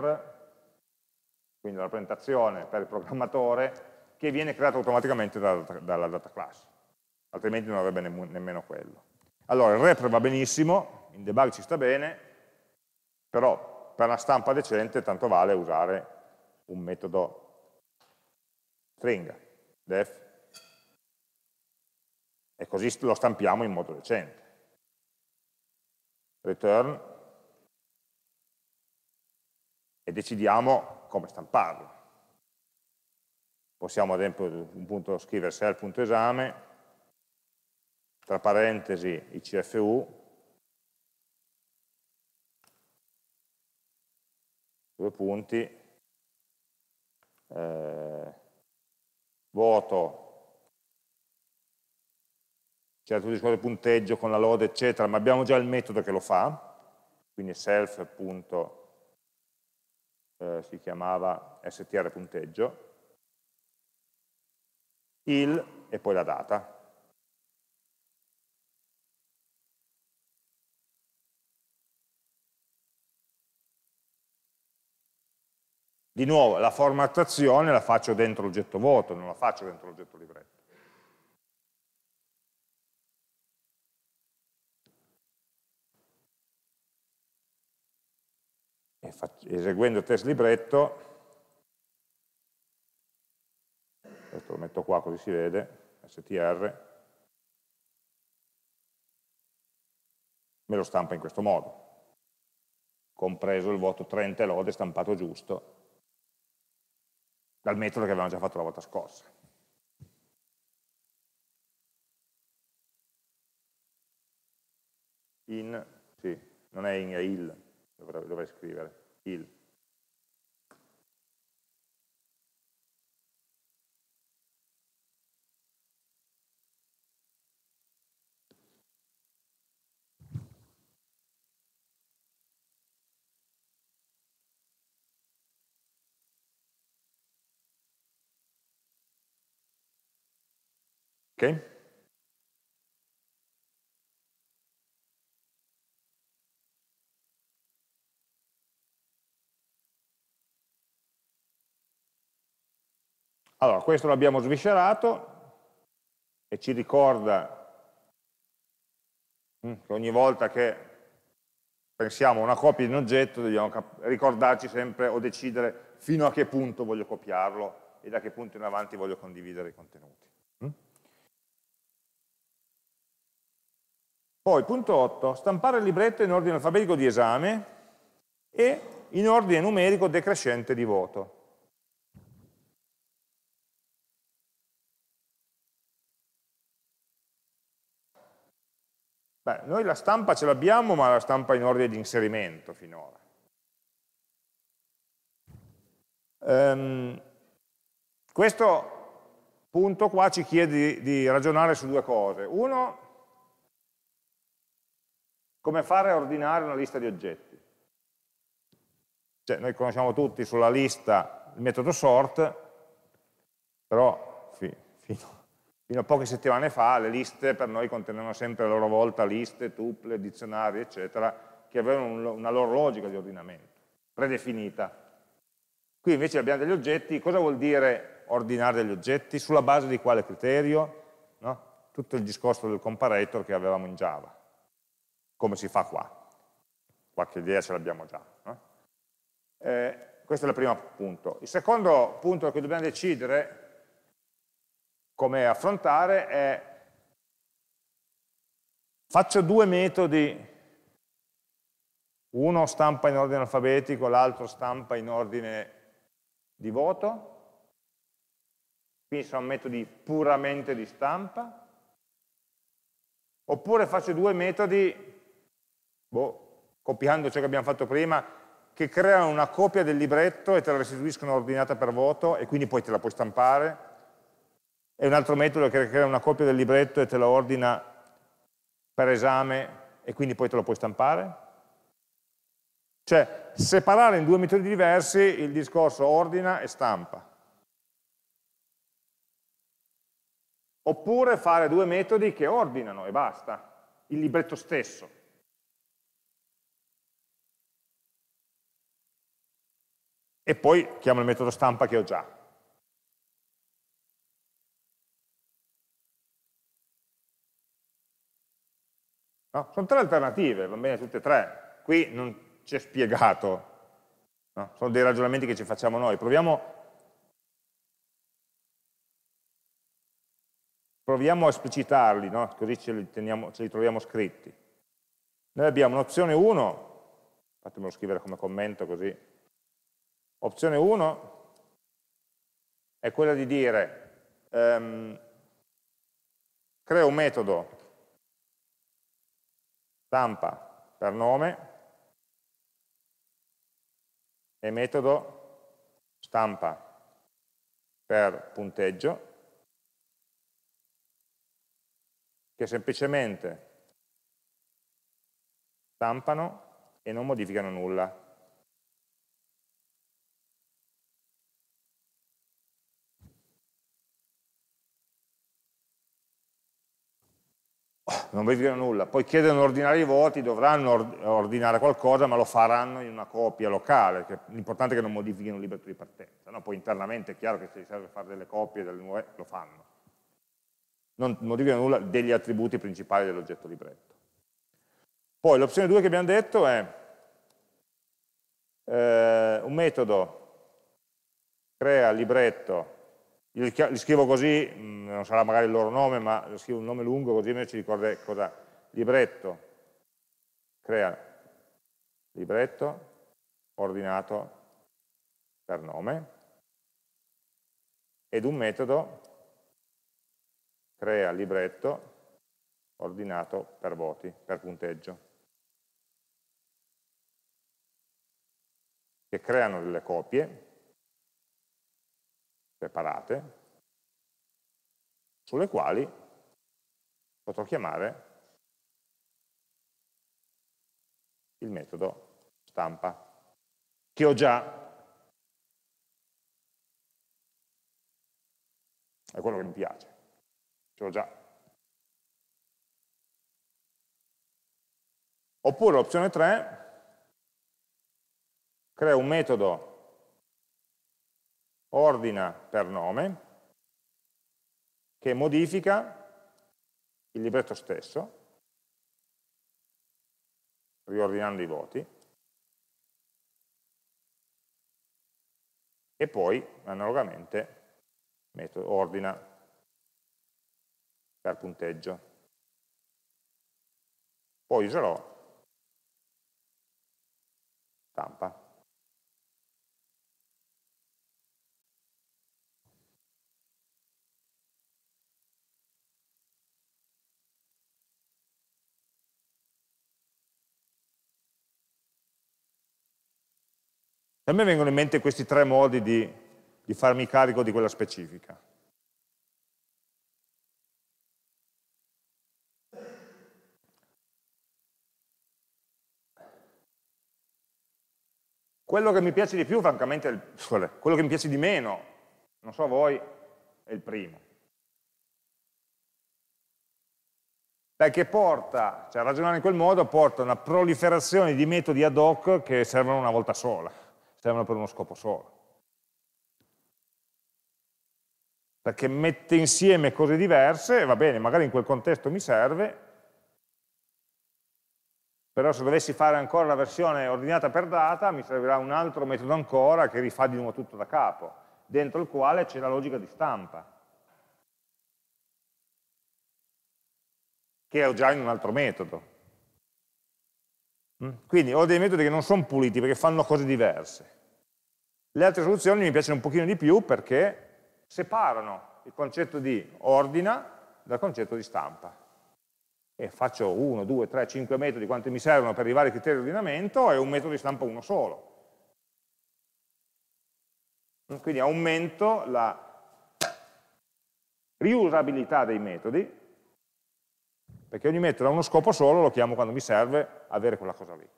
Speaker 1: quindi la rappresentazione per il programmatore, che viene creato automaticamente dalla data class altrimenti non avrebbe nemmeno quello. Allora, il rep va benissimo, in debug ci sta bene, però per una stampa decente tanto vale usare un metodo stringa, def, e così lo stampiamo in modo decente. Return e decidiamo come stamparlo. Possiamo ad esempio un punto, scrivere self.esame tra parentesi i CFU, due punti, eh, voto, c'era tutto il discorso di punteggio con la lode eccetera, ma abbiamo già il metodo che lo fa, quindi self. Punto, eh, si chiamava str punteggio, il e poi la data, Di nuovo, la formattazione la faccio dentro l'oggetto vuoto, non la faccio dentro l'oggetto libretto. E eseguendo test libretto questo lo metto qua così si vede str me lo stampa in questo modo compreso il voto 30 lode stampato giusto dal metodo che avevamo già fatto la volta scorsa. In, sì, non è in, è il, dovrei, dovrei scrivere, il. Okay? Allora, questo l'abbiamo sviscerato e ci ricorda mm, che ogni volta che pensiamo a una copia di un oggetto dobbiamo ricordarci sempre o decidere fino a che punto voglio copiarlo e da che punto in avanti voglio condividere i contenuti. Poi, punto 8, stampare il libretto in ordine alfabetico di esame e in ordine numerico decrescente di voto. Beh, noi la stampa ce l'abbiamo, ma la stampa in ordine di inserimento finora. Um, questo punto qua ci chiede di, di ragionare su due cose. Uno, come fare a ordinare una lista di oggetti. Cioè, noi conosciamo tutti sulla lista il metodo sort, però fi, fino, fino, a poche settimane fa le liste per noi contenevano sempre a loro volta liste, tuple, dizionari, eccetera, che avevano un, una loro logica di ordinamento, predefinita. Qui invece abbiamo degli oggetti, cosa vuol dire ordinare degli oggetti? Sulla base di quale criterio? No? Tutto il discorso del comparator che avevamo in Java come si fa qua. Qualche idea ce l'abbiamo già. No? Eh, questo è il primo punto. Il secondo punto che dobbiamo decidere come affrontare è faccio due metodi uno stampa in ordine alfabetico, l'altro stampa in ordine di voto, quindi sono metodi puramente di stampa, oppure faccio due metodi boh, copiando ciò che abbiamo fatto prima, che creano una copia del libretto e te la restituiscono ordinata per voto e quindi poi te la puoi stampare. E un altro metodo che crea una copia del libretto e te la ordina per esame e quindi poi te la puoi stampare. Cioè, separare in due metodi diversi il discorso ordina e stampa. Oppure fare due metodi che ordinano e basta, il libretto stesso. e poi chiamo il metodo stampa che ho già. No? Sono tre alternative, va bene tutte e tre. Qui non c'è spiegato, no? sono dei ragionamenti che ci facciamo noi. Proviamo, proviamo a esplicitarli, no? così ce li, teniamo, ce li troviamo scritti. Noi abbiamo un'opzione 1, fatemelo scrivere come commento così Opzione 1 è quella di dire ehm, creo un metodo stampa per nome e metodo stampa per punteggio che semplicemente stampano e non modificano nulla non verificano nulla, poi chiedono di ordinare i voti, dovranno ordinare qualcosa, ma lo faranno in una copia locale, l'importante è che non modifichino il libretto di partenza, no? poi internamente è chiaro che se serve fare delle copie, delle nuove, lo fanno. Non modificano nulla degli attributi principali dell'oggetto libretto. Poi l'opzione 2 che abbiamo detto è eh, un metodo crea libretto io li scrivo così, non sarà magari il loro nome, ma scrivo un nome lungo così almeno ci ricorda cosa. Libretto, crea libretto, ordinato per nome, ed un metodo crea libretto ordinato per voti, per punteggio, che creano delle copie separate, sulle quali potrò chiamare il metodo stampa, che ho già è quello che mi piace, ce l'ho già. Oppure l'opzione 3, crea un metodo ordina per nome, che modifica il libretto stesso, riordinando i voti, e poi analogamente metodo, ordina per punteggio. Poi userò stampa. A me vengono in mente questi tre modi di, di farmi carico di quella specifica. Quello che mi piace di più, francamente, il, quello che mi piace di meno, non so voi, è il primo. Perché porta, cioè ragionare in quel modo porta a una proliferazione di metodi ad hoc che servono una volta sola servono per uno scopo solo. Perché mette insieme cose diverse, va bene, magari in quel contesto mi serve, però se dovessi fare ancora la versione ordinata per data, mi servirà un altro metodo ancora che rifà di nuovo tutto da capo, dentro il quale c'è la logica di stampa. che ho già in un altro metodo. Mm? Quindi ho dei metodi che non sono puliti perché fanno cose diverse. Le altre soluzioni mi piacciono un pochino di più perché separano il concetto di ordina dal concetto di stampa. E faccio 1, 2, 3, 5 metodi quanti mi servono per i vari criteri di ordinamento e un metodo di stampa uno solo. Quindi aumento la riusabilità dei metodi, perché ogni metodo ha uno scopo solo, lo chiamo quando mi serve avere quella cosa lì.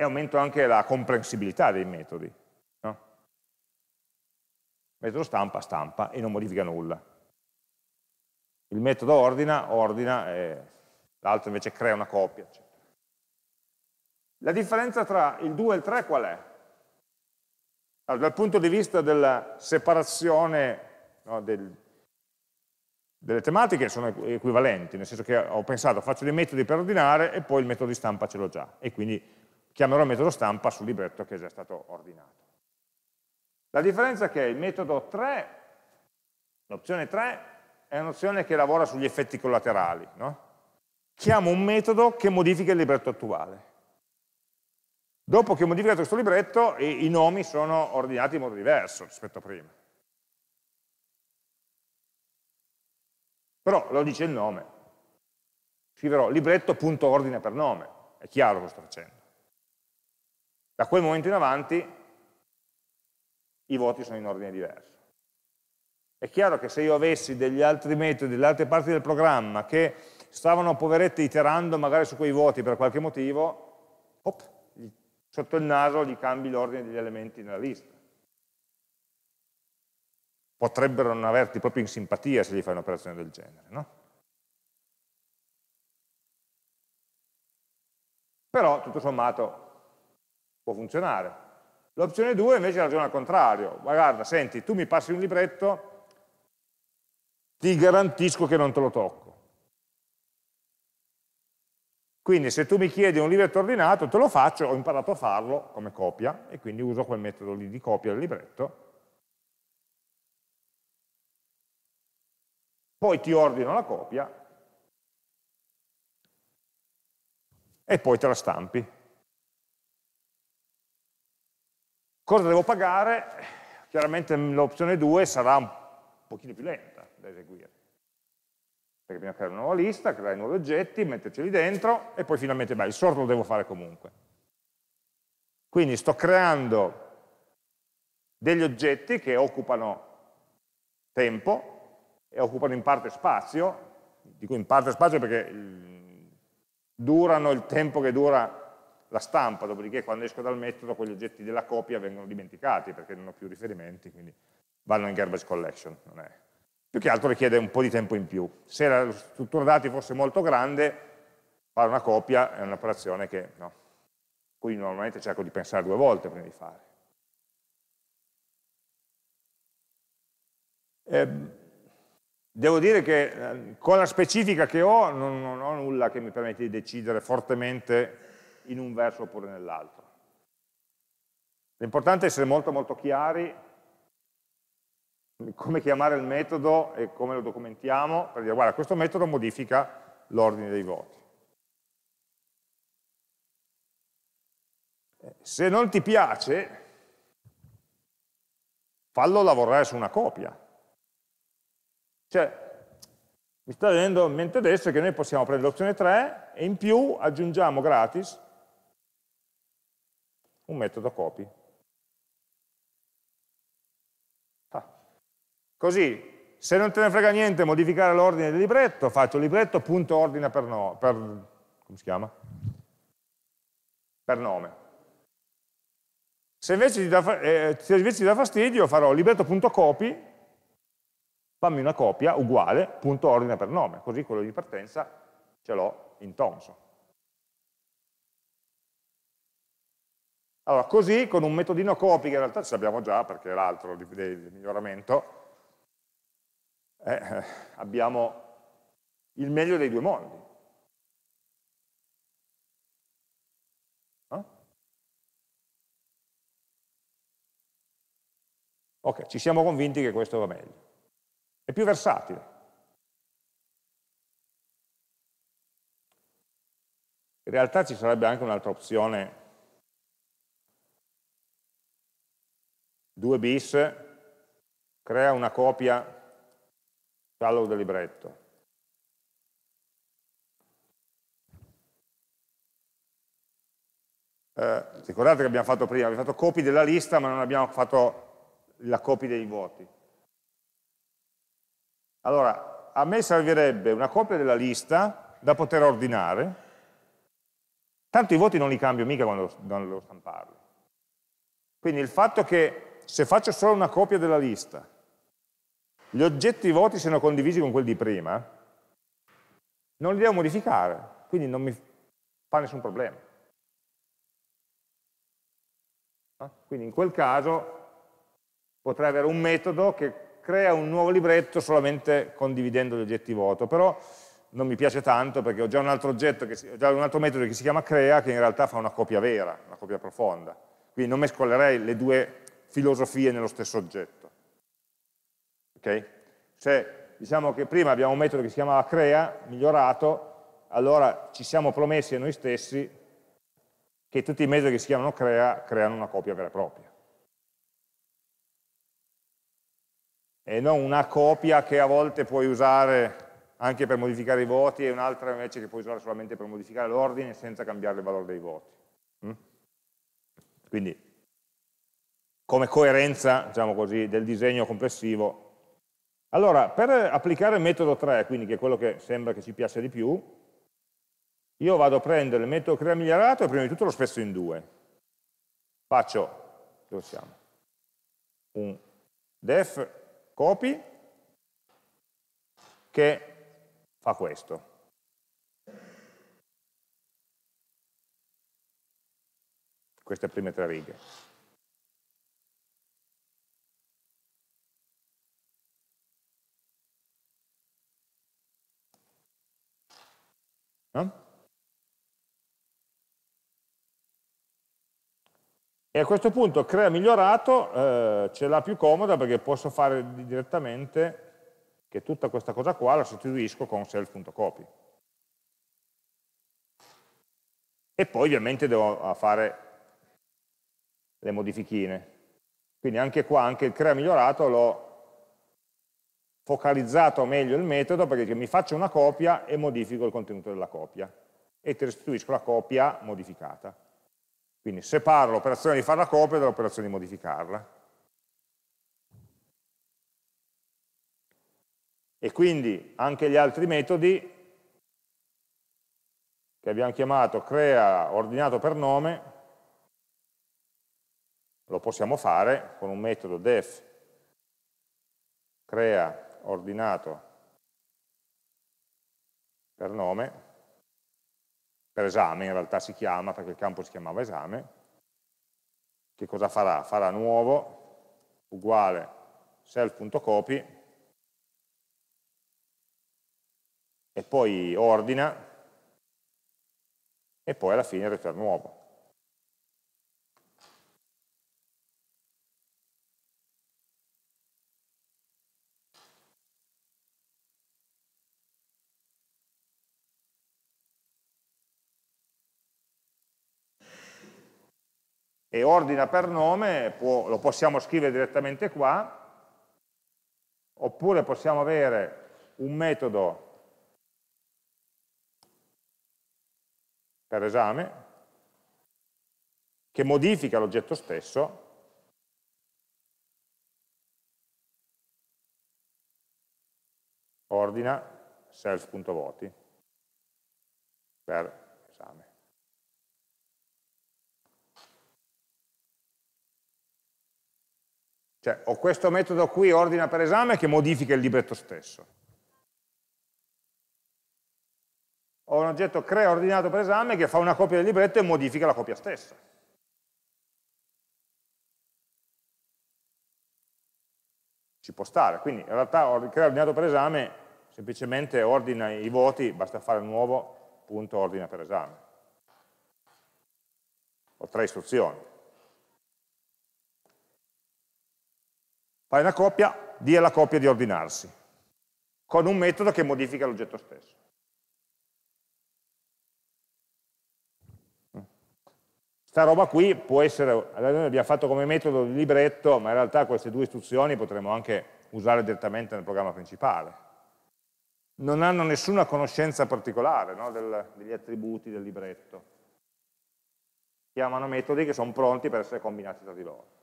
Speaker 1: e aumento anche la comprensibilità dei metodi. No? Il metodo stampa stampa e non modifica nulla. Il metodo ordina, ordina e l'altro invece crea una copia. La differenza tra il 2 e il 3 qual è? Allora, dal punto di vista della separazione no, del, delle tematiche sono equivalenti, nel senso che ho pensato faccio dei metodi per ordinare e poi il metodo di stampa ce l'ho già e quindi chiamerò metodo stampa sul libretto che è già stato ordinato. La differenza è che il metodo 3, l'opzione 3, è un'opzione che lavora sugli effetti collaterali. No? Chiamo un metodo che modifica il libretto attuale. Dopo che ho modificato questo libretto, i, i nomi sono ordinati in modo diverso rispetto a prima. Però lo dice il nome. Scriverò libretto.ordine per nome. È chiaro cosa sto facendo. Da quel momento in avanti i voti sono in ordine diverso. È chiaro che se io avessi degli altri metodi, delle altre parti del programma che stavano poveretti iterando magari su quei voti per qualche motivo, op, sotto il naso gli cambi l'ordine degli elementi nella lista. Potrebbero non averti proprio in simpatia se gli fai un'operazione del genere, no? Però, tutto sommato, può funzionare. L'opzione 2 invece ragiona al contrario, ma guarda, senti, tu mi passi un libretto, ti garantisco che non te lo tocco. Quindi se tu mi chiedi un libretto ordinato, te lo faccio, ho imparato a farlo come copia e quindi uso quel metodo lì di copia del libretto. Poi ti ordino la copia e poi te la stampi. Cosa devo pagare? Chiaramente l'opzione 2 sarà un pochino più lenta da eseguire. Perché bisogna creare una nuova lista, creare nuovi oggetti, metterceli dentro e poi finalmente, beh, il sort lo devo fare comunque. Quindi sto creando degli oggetti che occupano tempo e occupano in parte spazio, dico in parte spazio perché mm, durano il tempo che dura la stampa, dopodiché quando esco dal metodo quegli oggetti della copia vengono dimenticati perché non ho più riferimenti, quindi vanno in garbage collection. Più che altro richiede un po' di tempo in più. Se la struttura dati fosse molto grande, fare una copia è un'operazione che no. Qui normalmente cerco di pensare due volte prima di fare. Eh, devo dire che eh, con la specifica che ho non, non ho nulla che mi permette di decidere fortemente in un verso oppure nell'altro. L'importante è essere molto molto chiari come chiamare il metodo e come lo documentiamo per dire guarda questo metodo modifica l'ordine dei voti. Se non ti piace fallo lavorare su una copia. Cioè, mi sta venendo in mente adesso che noi possiamo prendere l'opzione 3 e in più aggiungiamo gratis un metodo copy. Ah. Così, se non te ne frega niente modificare l'ordine del libretto, faccio libretto.ordine per, no, per, per nome. Se invece ti dà, eh, invece ti dà fastidio farò libretto.copy, fammi una copia uguale, punto ordine per nome, così quello di partenza ce l'ho in tonso. Allora, così, con un metodino copy, che in realtà ce l'abbiamo già, perché è l'altro di, di, di, miglioramento, eh, eh abbiamo il meglio dei due mondi. No? Eh? Ok, ci siamo convinti che questo va meglio. È più versatile. In realtà ci sarebbe anche un'altra opzione 2 bis crea una copia shallow del libretto. Eh, ricordate che abbiamo fatto prima, abbiamo fatto copy della lista ma non abbiamo fatto la copia dei voti. Allora, a me servirebbe una copia della lista da poter ordinare, tanto i voti non li cambio mica quando, quando devo stamparli. Quindi il fatto che se faccio solo una copia della lista, gli oggetti voti siano condivisi con quelli di prima, non li devo modificare, quindi non mi fa nessun problema. Quindi in quel caso potrei avere un metodo che crea un nuovo libretto solamente condividendo gli oggetti voto, però non mi piace tanto perché ho già un altro, che, già un altro metodo che si chiama crea che in realtà fa una copia vera, una copia profonda. Quindi non mescolerei le due filosofie nello stesso oggetto. Ok? Se diciamo che prima abbiamo un metodo che si chiamava crea, migliorato, allora ci siamo promessi a noi stessi che tutti i metodi che si chiamano crea creano una copia vera e propria. E non una copia che a volte puoi usare anche per modificare i voti e un'altra invece che puoi usare solamente per modificare l'ordine senza cambiare il valore dei voti. Mm? Quindi come coerenza diciamo così, del disegno complessivo. Allora, per applicare il metodo 3, quindi che è quello che sembra che ci piaccia di più, io vado a prendere il metodo crea migliorato e prima di tutto lo spezzo in due. Faccio, dove siamo? Un def copy che fa questo. Queste prime tre righe. No? E a questo punto crea migliorato eh, ce l'ha più comoda perché posso fare direttamente che tutta questa cosa qua la sostituisco con self.copy. E poi ovviamente devo eh, fare le modifichine. Quindi anche qua, anche il crea migliorato l'ho focalizzato meglio il metodo perché mi faccio una copia e modifico il contenuto della copia e ti restituisco la copia modificata. Quindi separo l'operazione di fare la copia dall'operazione di modificarla. E quindi anche gli altri metodi che abbiamo chiamato crea ordinato per nome, lo possiamo fare con un metodo def crea ordinato per nome, per esame in realtà si chiama, perché il campo si chiamava esame, che cosa farà? Farà nuovo uguale self.copy e poi ordina e poi alla fine return nuovo. e ordina per nome, può, lo possiamo scrivere direttamente qua, oppure possiamo avere un metodo per esame che modifica l'oggetto stesso ordina self.voti per Cioè, ho questo metodo qui, ordina per esame, che modifica il libretto stesso. Ho un oggetto crea ordinato per esame che fa una copia del libretto e modifica la copia stessa. Ci può stare, quindi in realtà crea ordinato per esame semplicemente ordina i voti, basta fare nuovo, punto ordina per esame. Ho tre istruzioni. Fai una coppia, di alla coppia di ordinarsi, con un metodo che modifica l'oggetto stesso. Mm. Sta roba qui può essere, noi abbiamo fatto come metodo di libretto, ma in realtà queste due istruzioni potremmo anche usare direttamente nel programma principale. Non hanno nessuna conoscenza particolare no, del, degli attributi del libretto. Chiamano metodi che sono pronti per essere combinati tra di loro.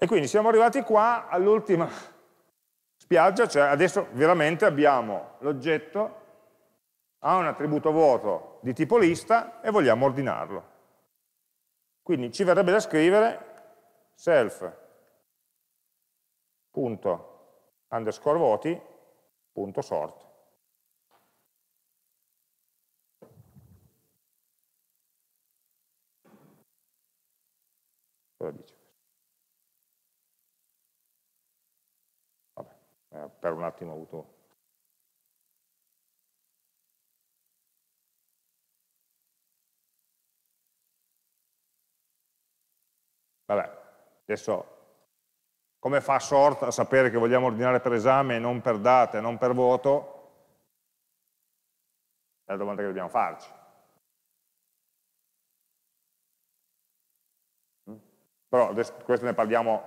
Speaker 1: E quindi siamo arrivati qua all'ultima spiaggia, cioè adesso veramente abbiamo l'oggetto, ha un attributo vuoto di tipo lista e vogliamo ordinarlo. Quindi ci verrebbe da scrivere self.underscorevoti.sort. Eh, per un attimo ho avuto Vabbè, adesso come fa sort a sapere che vogliamo ordinare per esame e non per date, non per voto? È la domanda che dobbiamo farci. Mm? Però adesso, questo ne parliamo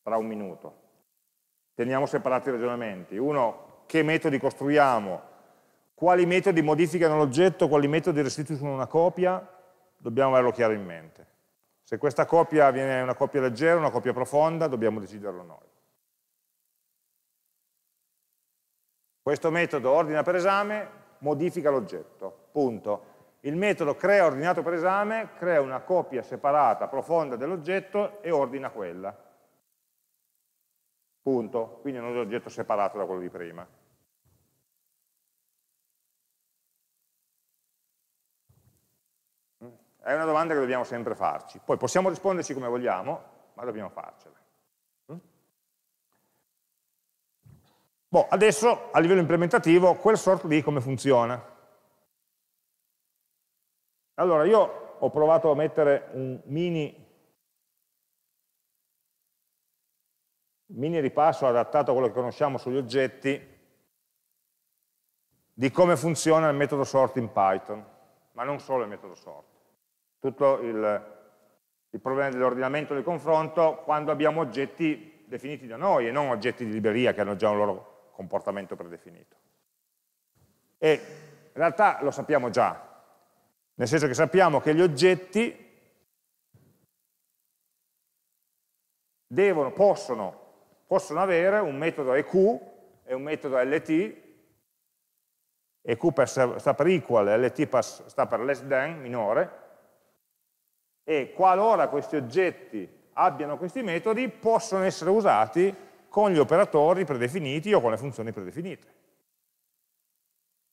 Speaker 1: tra un minuto teniamo separati i ragionamenti. Uno, che metodi costruiamo, quali metodi modificano l'oggetto, quali metodi restituiscono una copia, dobbiamo averlo chiaro in mente. Se questa copia viene una copia leggera, una copia profonda, dobbiamo deciderlo noi. Questo metodo ordina per esame, modifica l'oggetto, punto. Il metodo crea ordinato per esame, crea una copia separata, profonda dell'oggetto e ordina quella punto, quindi è un oggetto separato da quello di prima. È una domanda che dobbiamo sempre farci. Poi possiamo risponderci come vogliamo, ma dobbiamo farcela. Mm? Boh, adesso a livello implementativo quel sort lì come funziona? Allora io ho provato a mettere un mini mini ripasso adattato a quello che conosciamo sugli oggetti di come funziona il metodo sort in Python, ma non solo il metodo sort. Tutto il, il problema dell'ordinamento del confronto quando abbiamo oggetti definiti da noi e non oggetti di libreria che hanno già un loro comportamento predefinito. E in realtà lo sappiamo già, nel senso che sappiamo che gli oggetti devono, possono possono avere un metodo EQ e un metodo LT, EQ sta per equal, LT sta per less than, minore, e qualora questi oggetti abbiano questi metodi possono essere usati con gli operatori predefiniti o con le funzioni predefinite.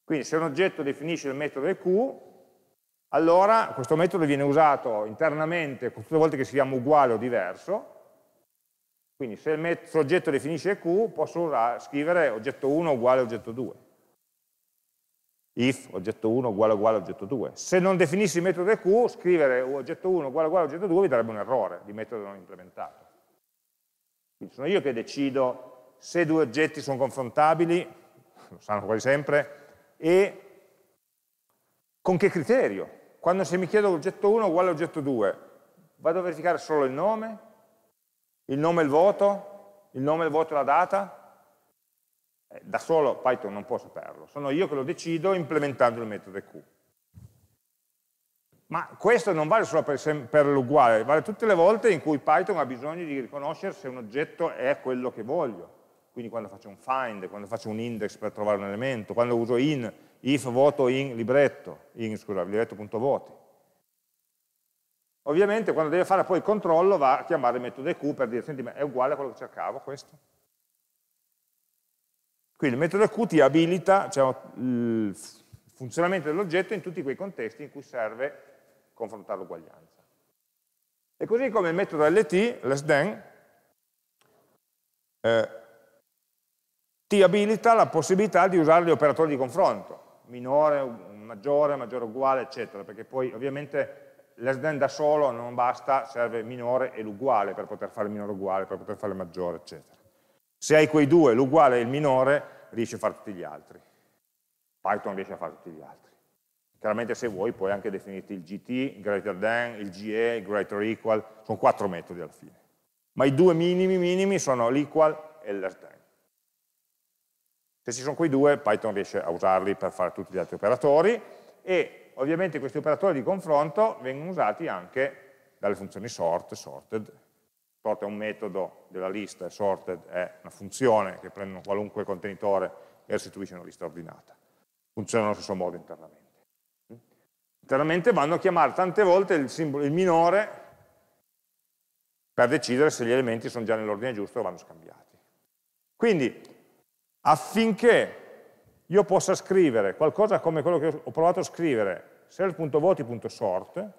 Speaker 1: Quindi se un oggetto definisce il metodo EQ, allora questo metodo viene usato internamente tutte le volte che si chiama uguale o diverso, quindi se il soggetto definisce Q, posso scrivere oggetto 1 uguale oggetto 2. If oggetto 1 uguale uguale oggetto 2. Se non definissi il metodo Q, scrivere oggetto 1 uguale uguale oggetto 2 vi darebbe un errore di metodo non implementato. Quindi sono io che decido se due oggetti sono confrontabili, lo sanno quasi sempre, e con che criterio? Quando se mi chiedo oggetto 1 uguale oggetto 2, vado a verificare solo il nome il nome e il voto, il nome, il voto e la data, eh, da solo Python non può saperlo, sono io che lo decido implementando il metodo EQ. Ma questo non vale solo per, l'uguale, vale tutte le volte in cui Python ha bisogno di riconoscere se un oggetto è quello che voglio. Quindi quando faccio un find, quando faccio un index per trovare un elemento, quando uso in, if voto in libretto, in scusa, libretto.voti. Ovviamente quando deve fare poi il controllo va a chiamare il metodo EQ per dire, senti, ma è uguale a quello che cercavo questo? Quindi il metodo EQ ti abilita diciamo, il funzionamento dell'oggetto in tutti quei contesti in cui serve confrontare l'uguaglianza. E così come il metodo LT, less than, eh, ti abilita la possibilità di usare gli operatori di confronto, minore, maggiore, maggiore uguale, eccetera, perché poi ovviamente less than da solo non basta, serve il minore e l'uguale per poter fare minore uguale, per poter fare maggiore, eccetera. Se hai quei due, l'uguale e il minore, riesci a fare tutti gli altri. Python riesce a fare tutti gli altri. Chiaramente se vuoi puoi anche definirti il GT, greater than, il GE, greater equal, sono quattro metodi alla fine. Ma i due minimi minimi sono l'equal e il less than. Se ci sono quei due, Python riesce a usarli per fare tutti gli altri operatori e ovviamente questi operatori di confronto vengono usati anche dalle funzioni sort, e sorted. Sort è un metodo della lista e sorted è una funzione che prende qualunque contenitore e restituisce una lista ordinata. Funzionano allo stesso modo internamente. Internamente vanno a chiamare tante volte il, simbolo, il minore per decidere se gli elementi sono già nell'ordine giusto o vanno scambiati. Quindi affinché io possa scrivere qualcosa come quello che ho provato a scrivere, self.voti.sort,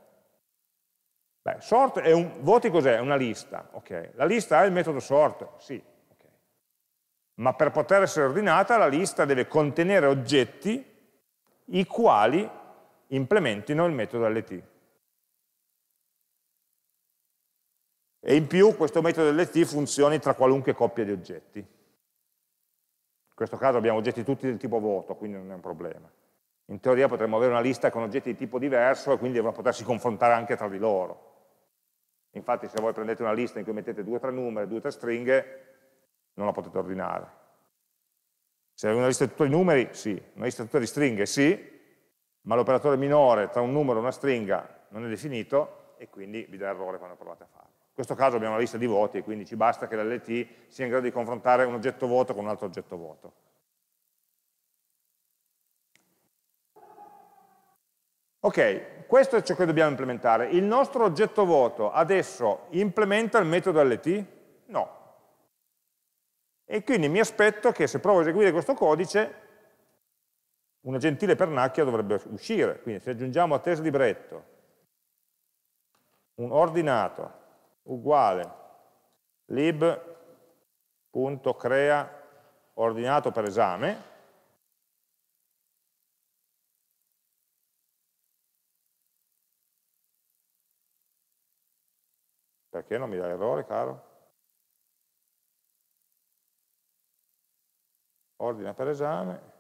Speaker 1: Beh, sort è un, voti cos'è? È una lista, ok. La lista ha il metodo sort, sì, okay. Ma per poter essere ordinata la lista deve contenere oggetti i quali implementino il metodo LT. E in più questo metodo LT funzioni tra qualunque coppia di oggetti. In questo caso abbiamo oggetti tutti del tipo voto, quindi non è un problema. In teoria potremmo avere una lista con oggetti di tipo diverso e quindi devono potersi confrontare anche tra di loro. Infatti se voi prendete una lista in cui mettete due o tre numeri, due o tre stringhe, non la potete ordinare. Se avete una lista di tutti i numeri, sì. Una lista di tutte le stringhe, sì. Ma l'operatore minore tra un numero e una stringa non è definito e quindi vi dà errore quando provate a farlo questo caso abbiamo una lista di voti e quindi ci basta che l'LT sia in grado di confrontare un oggetto vuoto con un altro oggetto vuoto. Ok, questo è ciò che dobbiamo implementare. Il nostro oggetto vuoto adesso implementa il metodo LT? No. E quindi mi aspetto che se provo a eseguire questo codice, una gentile pernacchia dovrebbe uscire. Quindi se aggiungiamo a test libretto un ordinato uguale lib.crea ordinato per esame perché non mi dà errore caro? ordina per esame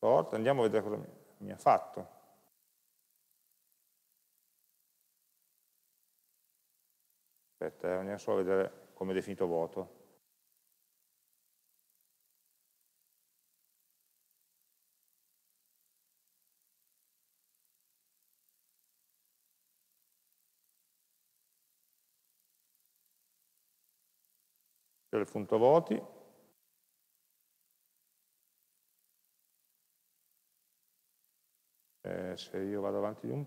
Speaker 1: sort, andiamo a vedere cosa mi ha fatto aspetta, eh, andiamo solo a vedere come è definito vuoto. il punto voti eh, se io vado avanti di un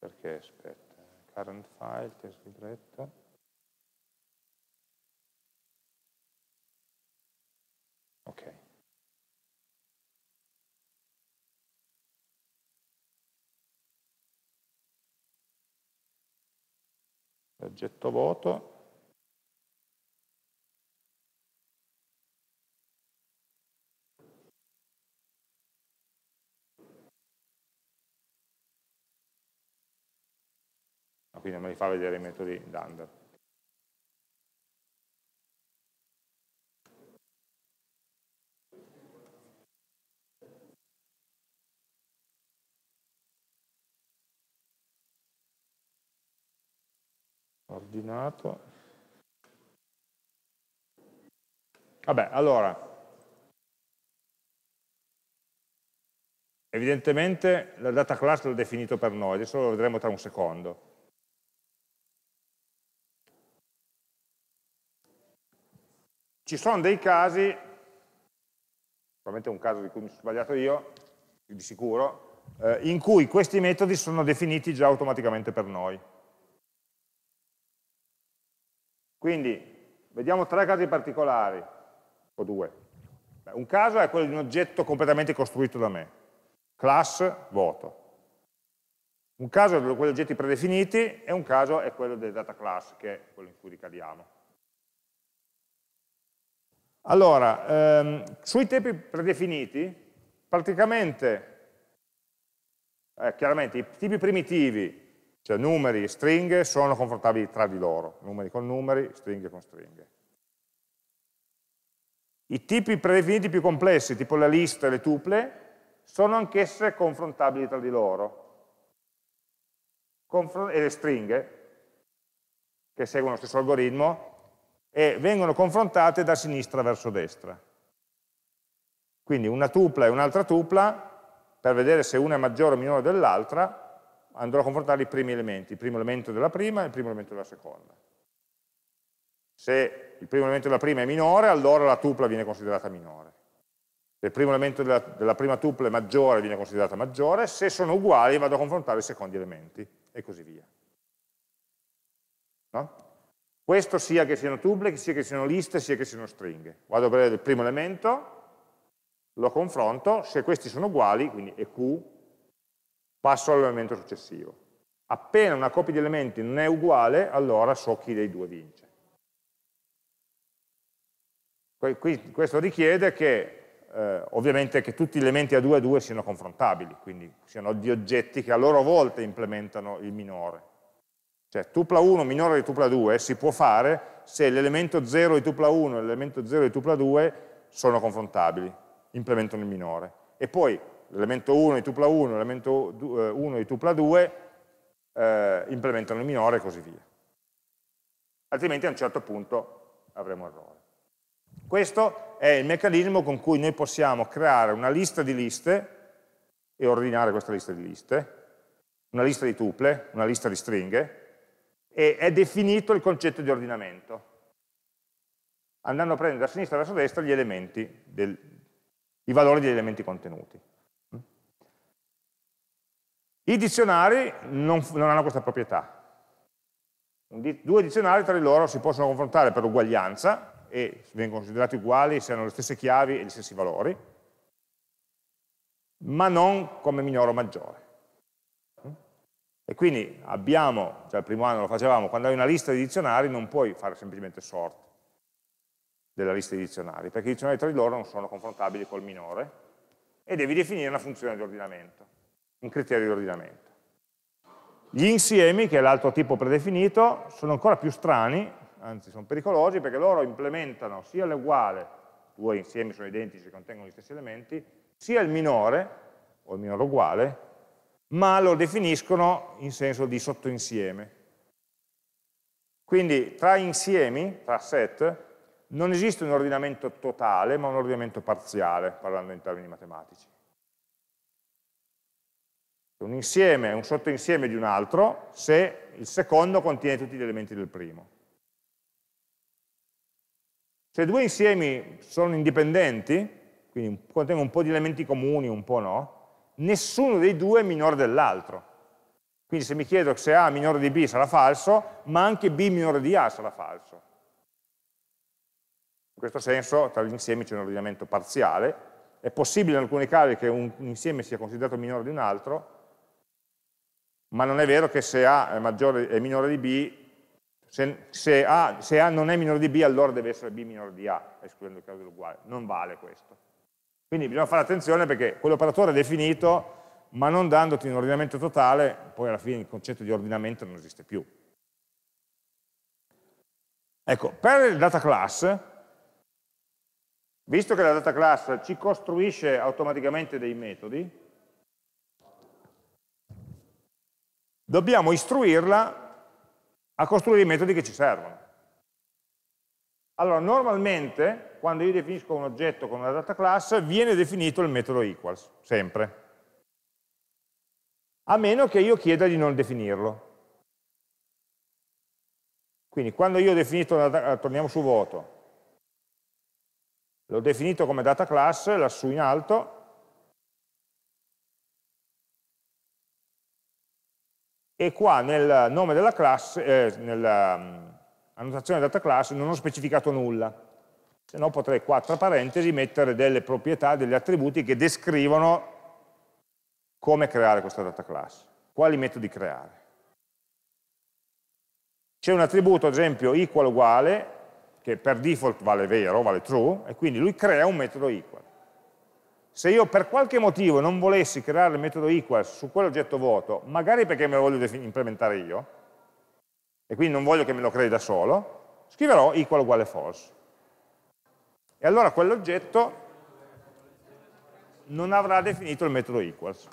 Speaker 1: perché aspetta, current file, test libretto. Ok. L'oggetto vuoto quindi non me li fa vedere i metodi dunder. ordinato vabbè allora evidentemente la data class l'ho definito per noi adesso lo vedremo tra un secondo Ci sono dei casi, probabilmente un caso di cui mi sono sbagliato io, di sicuro, eh, in cui questi metodi sono definiti già automaticamente per noi. Quindi, vediamo tre casi particolari, o due. Beh, un caso è quello di un oggetto completamente costruito da me, class voto. Un caso è quello degli oggetti predefiniti e un caso è quello del data class, che è quello in cui ricadiamo. Allora, ehm, sui tempi predefiniti, praticamente, eh, chiaramente i tipi primitivi, cioè numeri e stringhe, sono confrontabili tra di loro, numeri con numeri, stringhe con stringhe. I tipi predefiniti più complessi, tipo la lista e le tuple, sono anch'esse confrontabili tra di loro. Confron e le stringhe, che seguono lo stesso algoritmo, e vengono confrontate da sinistra verso destra. Quindi una tupla e un'altra tupla, per vedere se una è maggiore o minore dell'altra, andrò a confrontare i primi elementi, il primo elemento della prima e il primo elemento della seconda. Se il primo elemento della prima è minore, allora la tupla viene considerata minore. Se il primo elemento della, della prima tupla è maggiore, viene considerata maggiore. Se sono uguali, vado a confrontare i secondi elementi, e così via. No? Questo sia che siano tuple, sia che siano liste, sia che siano stringhe. Vado a prendere il primo elemento, lo confronto, se questi sono uguali, quindi EQ, passo all'elemento successivo. Appena una coppia di elementi non è uguale, allora so chi dei due vince. questo richiede che, eh, ovviamente, che tutti gli elementi A2 e A2 siano confrontabili, quindi siano gli oggetti che a loro volta implementano il minore. Cioè tupla 1 minore di tupla 2 si può fare se l'elemento 0 di tupla 1 e l'elemento 0 di tupla 2 sono confrontabili, implementano il minore. E poi l'elemento 1 di tupla 1 e l'elemento 1 eh, di tupla 2 eh, implementano il minore e così via. Altrimenti a un certo punto avremo errore. Questo è il meccanismo con cui noi possiamo creare una lista di liste e ordinare questa lista di liste, una lista di tuple, una lista di stringhe, e è definito il concetto di ordinamento, andando a prendere da sinistra verso destra gli elementi, del, i valori degli elementi contenuti. I dizionari non, non hanno questa proprietà. Due dizionari tra di loro si possono confrontare per uguaglianza e vengono considerati uguali se hanno le stesse chiavi e gli stessi valori, ma non come minore o maggiore. E quindi abbiamo, già il primo anno lo facevamo, quando hai una lista di dizionari non puoi fare semplicemente sort della lista di dizionari, perché i dizionari tra di loro non sono confrontabili col minore e devi definire una funzione di ordinamento, un criterio di ordinamento. Gli insiemi, che è l'altro tipo predefinito, sono ancora più strani, anzi sono pericolosi, perché loro implementano sia l'uguale, due insiemi sono identici, e contengono gli stessi elementi, sia il minore, o il minore uguale, ma lo definiscono in senso di sottoinsieme. Quindi tra insiemi, tra set, non esiste un ordinamento totale, ma un ordinamento parziale, parlando in termini matematici. Un insieme è un sottoinsieme di un altro se il secondo contiene tutti gli elementi del primo. Se due insiemi sono indipendenti, quindi contengono un po' di elementi comuni, un po' no, nessuno dei due è minore dell'altro. Quindi se mi chiedo se A è minore di B sarà falso, ma anche B minore di A sarà falso. In questo senso tra gli insiemi c'è un ordinamento parziale, è possibile in alcuni casi che un insieme sia considerato minore di un altro, ma non è vero che se A è, maggiore, è minore di B, se, se, A, se A non è minore di B allora deve essere B minore di A, escludendo il caso dell'uguale, non vale questo. Quindi bisogna fare attenzione perché quell'operatore è definito, ma non dandoti un ordinamento totale, poi alla fine il concetto di ordinamento non esiste più. Ecco, per il data class, visto che la data class ci costruisce automaticamente dei metodi, dobbiamo istruirla a costruire i metodi che ci servono. Allora, normalmente, quando io definisco un oggetto con una data class, viene definito il metodo equals, sempre. A meno che io chieda di non definirlo. Quindi, quando io ho definito, una, torniamo su voto, l'ho definito come data class, lassù in alto, e qua nel nome della classe, eh, nella, annotazione data class non ho specificato nulla, se no potrei qua tra parentesi mettere delle proprietà, degli attributi che descrivono come creare questa data class, quali metodi creare. C'è un attributo, ad esempio, equal uguale, che per default vale vero, vale true, e quindi lui crea un metodo equal. Se io per qualche motivo non volessi creare il metodo equal su quell'oggetto vuoto, magari perché me lo voglio implementare io, e quindi non voglio che me lo crei da solo, scriverò equal uguale false. E allora quell'oggetto non avrà definito il metodo equals,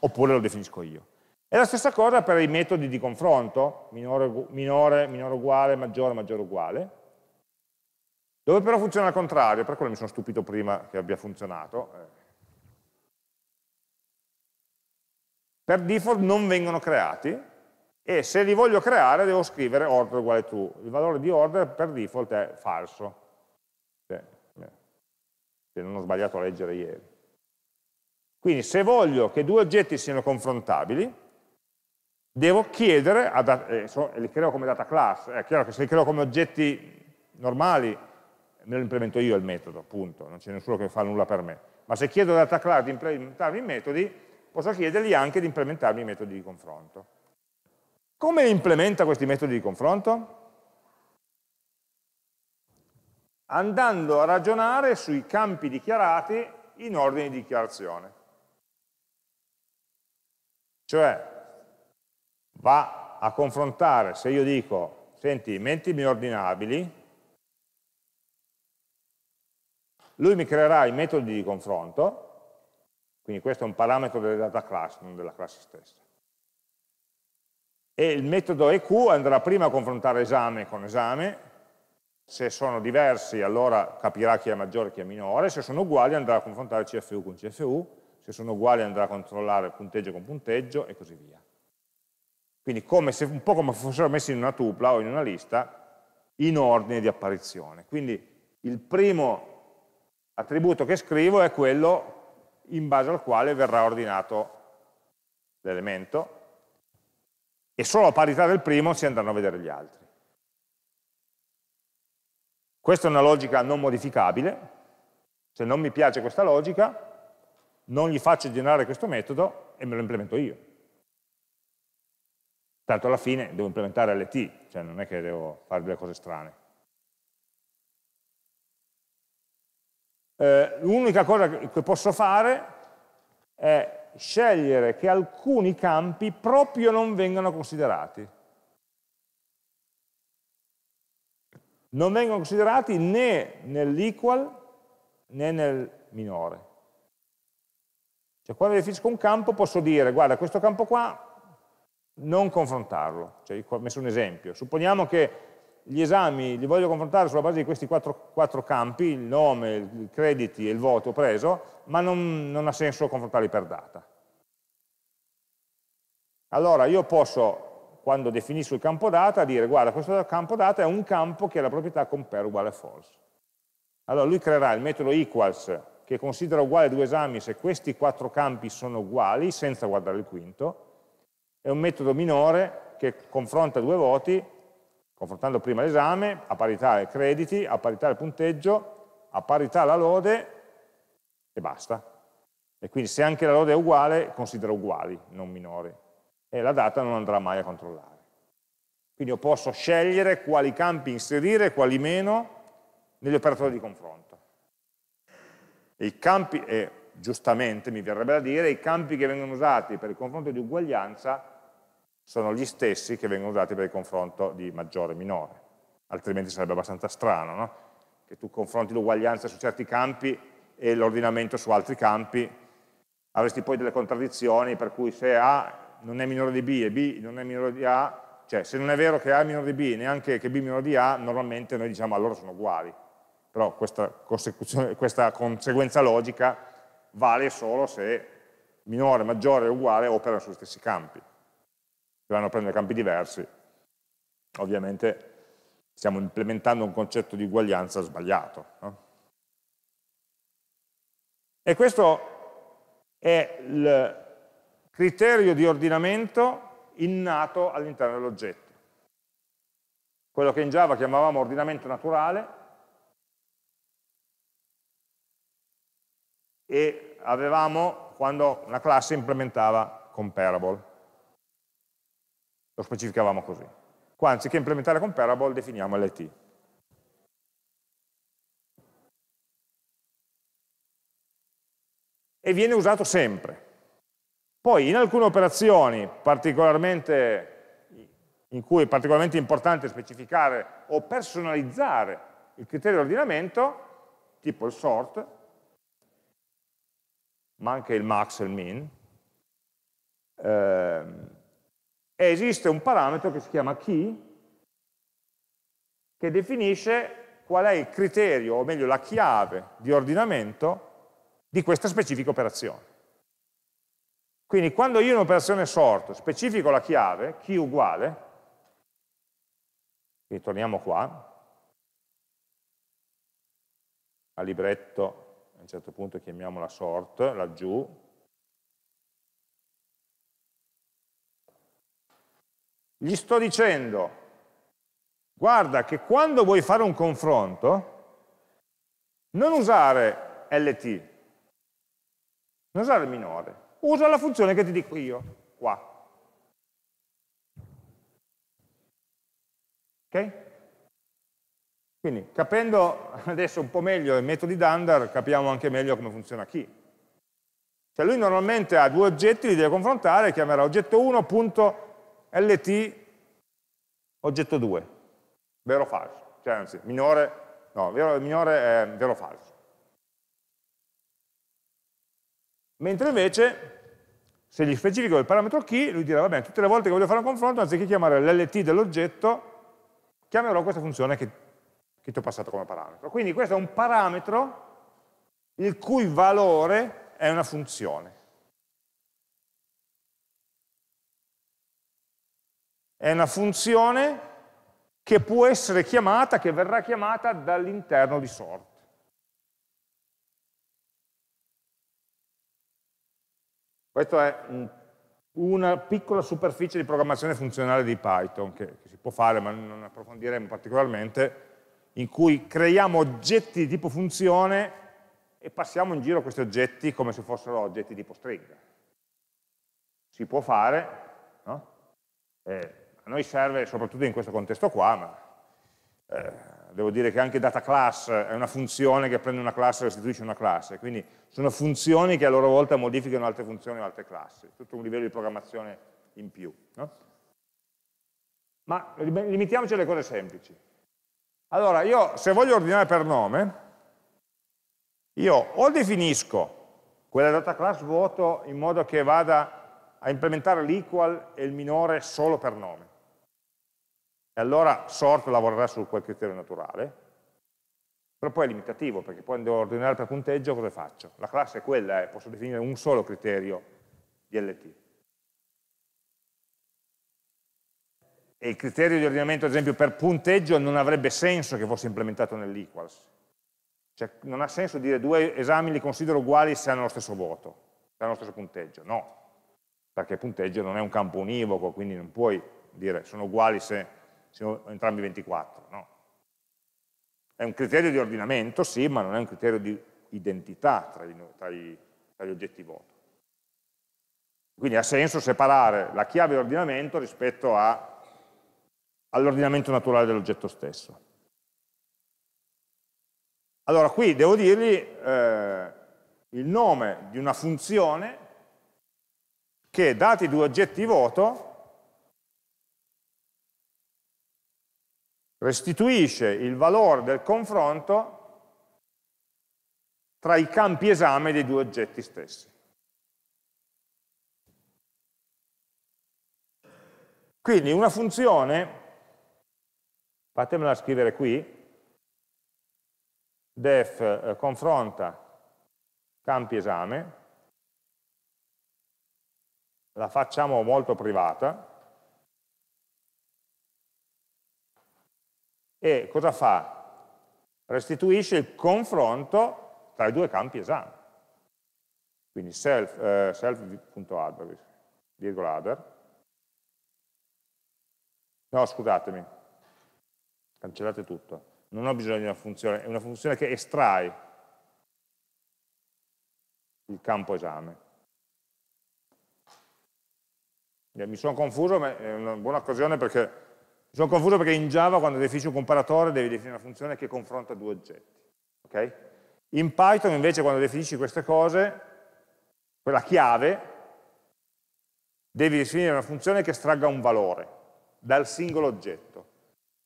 Speaker 1: oppure lo definisco io. È la stessa cosa per i metodi di confronto, minore, minore, minore uguale, maggiore, maggiore uguale, dove però funziona al contrario, per quello mi sono stupito prima che abbia funzionato. Eh. Per default non vengono creati, e se li voglio creare devo scrivere order uguale true. Il valore di order per default è falso, se, non ho sbagliato a leggere ieri. Quindi se voglio che due oggetti siano confrontabili, devo chiedere, a, eh, li creo come data class, è chiaro che se li creo come oggetti normali, me lo implemento io il metodo, punto, non c'è nessuno che fa nulla per me. Ma se chiedo a data class di implementarmi i metodi, posso chiedergli anche di implementarmi i metodi di confronto. Come implementa questi metodi di confronto? Andando a ragionare sui campi dichiarati in ordine di dichiarazione. Cioè, va a confrontare, se io dico, senti, mentimi ordinabili, lui mi creerà i metodi di confronto, quindi questo è un parametro delle data class, non della classe stessa e il metodo EQ andrà prima a confrontare esame con esame, se sono diversi allora capirà chi è maggiore e chi è minore, se sono uguali andrà a confrontare CFU con CFU, se sono uguali andrà a controllare punteggio con punteggio e così via. Quindi se, un po' come fossero messi in una tupla o in una lista, in ordine di apparizione. Quindi il primo attributo che scrivo è quello in base al quale verrà ordinato l'elemento, e solo a parità del primo si andranno a vedere gli altri. Questa è una logica non modificabile, se non mi piace questa logica non gli faccio generare questo metodo e me lo implemento io. Tanto alla fine devo implementare LT, cioè non è che devo fare delle cose strane. Eh, L'unica cosa che posso fare è scegliere che alcuni campi proprio non vengano considerati. Non vengono considerati né nell'equal né nel minore. Cioè quando definisco un campo posso dire, guarda questo campo qua non confrontarlo, cioè, ho messo un esempio, supponiamo che gli esami li voglio confrontare sulla base di questi quattro, quattro campi, il nome, i crediti e il voto preso, ma non, non ha senso confrontarli per data. Allora io posso, quando definisco il campo data, dire guarda questo campo data è un campo che ha la proprietà compare uguale a false. Allora lui creerà il metodo equals che considera uguale due esami se questi quattro campi sono uguali, senza guardare il quinto, è un metodo minore che confronta due voti confrontando prima l'esame, a parità i crediti, a parità il punteggio, a parità la lode e basta. E quindi se anche la lode è uguale, considero uguali, non minori. E la data non andrà mai a controllare. Quindi io posso scegliere quali campi inserire e quali meno negli operatori di confronto. I campi, e giustamente mi verrebbe da dire, i campi che vengono usati per il confronto di uguaglianza sono gli stessi che vengono usati per il confronto di maggiore e minore. Altrimenti sarebbe abbastanza strano, no? che tu confronti l'uguaglianza su certi campi e l'ordinamento su altri campi, avresti poi delle contraddizioni per cui se A non è minore di B e B non è minore di A, cioè se non è vero che A è minore di B neanche che B è minore di A, normalmente noi diciamo allora sono uguali. Però questa, questa conseguenza logica vale solo se minore, maggiore o uguale operano sugli stessi campi che vanno a prendere campi diversi, ovviamente stiamo implementando un concetto di uguaglianza sbagliato. No? E questo è il criterio di ordinamento innato all'interno dell'oggetto. Quello che in Java chiamavamo ordinamento naturale e avevamo quando una classe implementava comparable. Lo specificavamo così. Qua anziché implementare con parable definiamo LT. E viene usato sempre. Poi in alcune operazioni particolarmente in cui è particolarmente importante specificare o personalizzare il criterio di ordinamento, tipo il sort, ma anche il max e il min, ehm, esiste un parametro che si chiama key che definisce qual è il criterio, o meglio la chiave di ordinamento di questa specifica operazione. Quindi quando io in un'operazione sort specifico la chiave, key uguale, quindi torniamo qua, al libretto, a un certo punto chiamiamola sort, laggiù, gli sto dicendo, guarda che quando vuoi fare un confronto, non usare LT, non usare il minore, usa la funzione che ti dico io, qua. Ok? Quindi capendo adesso un po' meglio i metodi d'under capiamo anche meglio come funziona chi. Cioè lui normalmente ha due oggetti, li deve confrontare, chiamerà oggetto 1 LT oggetto 2, vero o falso, cioè anzi, minore, no, vero, minore è vero o falso. Mentre invece, se gli specifico il parametro key, lui dirà, va bene, tutte le volte che voglio fare un confronto, anziché chiamare l'LT dell'oggetto, chiamerò questa funzione che, che ti ho passato come parametro. Quindi questo è un parametro il cui valore è una funzione. è una funzione che può essere chiamata, che verrà chiamata dall'interno di sort. Questa è una piccola superficie di programmazione funzionale di Python, che, che si può fare ma non approfondiremo particolarmente, in cui creiamo oggetti di tipo funzione e passiamo in giro questi oggetti come se fossero oggetti tipo stringa. Si può fare, no? Eh, a noi serve soprattutto in questo contesto qua, ma eh, devo dire che anche data class è una funzione che prende una classe e restituisce una classe, quindi sono funzioni che a loro volta modificano altre funzioni o altre classi, tutto un livello di programmazione in più. No? Ma limitiamoci alle cose semplici. Allora, io se voglio ordinare per nome, io o definisco quella data class vuoto in modo che vada a implementare l'equal e il minore solo per nome, e allora sort lavorerà su quel criterio naturale, però poi è limitativo, perché poi devo ordinare per punteggio, cosa faccio? La classe è quella, e eh, posso definire un solo criterio di LT. E il criterio di ordinamento, ad esempio, per punteggio non avrebbe senso che fosse implementato nell'equals. Cioè, non ha senso dire due esami li considero uguali se hanno lo stesso voto, se hanno lo stesso punteggio. No, perché punteggio non è un campo univoco, quindi non puoi dire sono uguali se siano entrambi 24, no? È un criterio di ordinamento, sì, ma non è un criterio di identità tra, i, tra, i, tra gli oggetti voto. Quindi ha senso separare la chiave di ordinamento rispetto all'ordinamento naturale dell'oggetto stesso. Allora qui devo dirgli eh, il nome di una funzione che dati due oggetti voto restituisce il valore del confronto tra i campi esame dei due oggetti stessi. Quindi una funzione, fatemela scrivere qui, def eh, confronta campi esame, la facciamo molto privata, E cosa fa? Restituisce il confronto tra i due campi esame. Quindi self.adder, eh, self virgola adder. No, scusatemi, cancellate tutto. Non ho bisogno di una funzione, è una funzione che estrae il campo esame. Eh, mi sono confuso, ma è una buona occasione perché sono confuso perché in Java quando definisci un comparatore devi definire una funzione che confronta due oggetti. Okay? In Python invece quando definisci queste cose, quella chiave, devi definire una funzione che estragga un valore dal singolo oggetto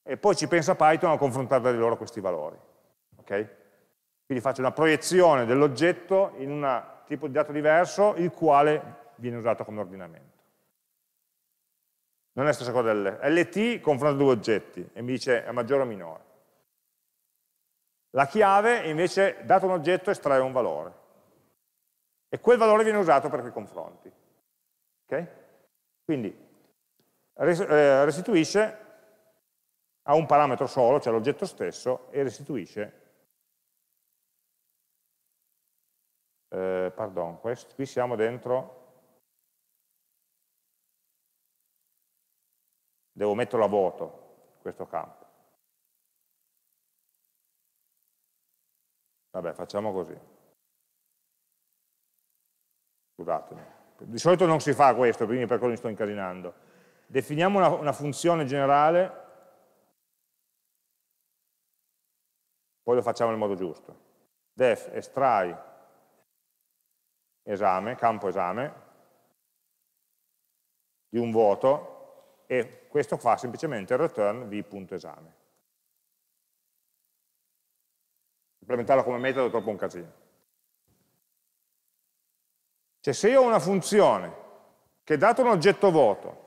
Speaker 1: e poi ci pensa Python a confrontare tra di loro questi valori. Okay? Quindi faccio una proiezione dell'oggetto in un tipo di dato diverso, il quale viene usato come ordinamento non è la stessa cosa del LT confronta due oggetti e mi dice è maggiore o minore. La chiave invece, dato un oggetto, estrae un valore e quel valore viene usato per quei confronti. Okay? Quindi eh, restituisce a un parametro solo, cioè l'oggetto stesso, e restituisce, eh, pardon, qui siamo dentro devo metterlo a vuoto questo campo vabbè facciamo così scusatemi di solito non si fa questo quindi per quello mi sto incasinando definiamo una, una funzione generale poi lo facciamo nel modo giusto def estrai esame, campo esame di un vuoto e questo fa semplicemente il return v.esame. Implementarlo come metodo è troppo un casino. Cioè se io ho una funzione che dato un oggetto vuoto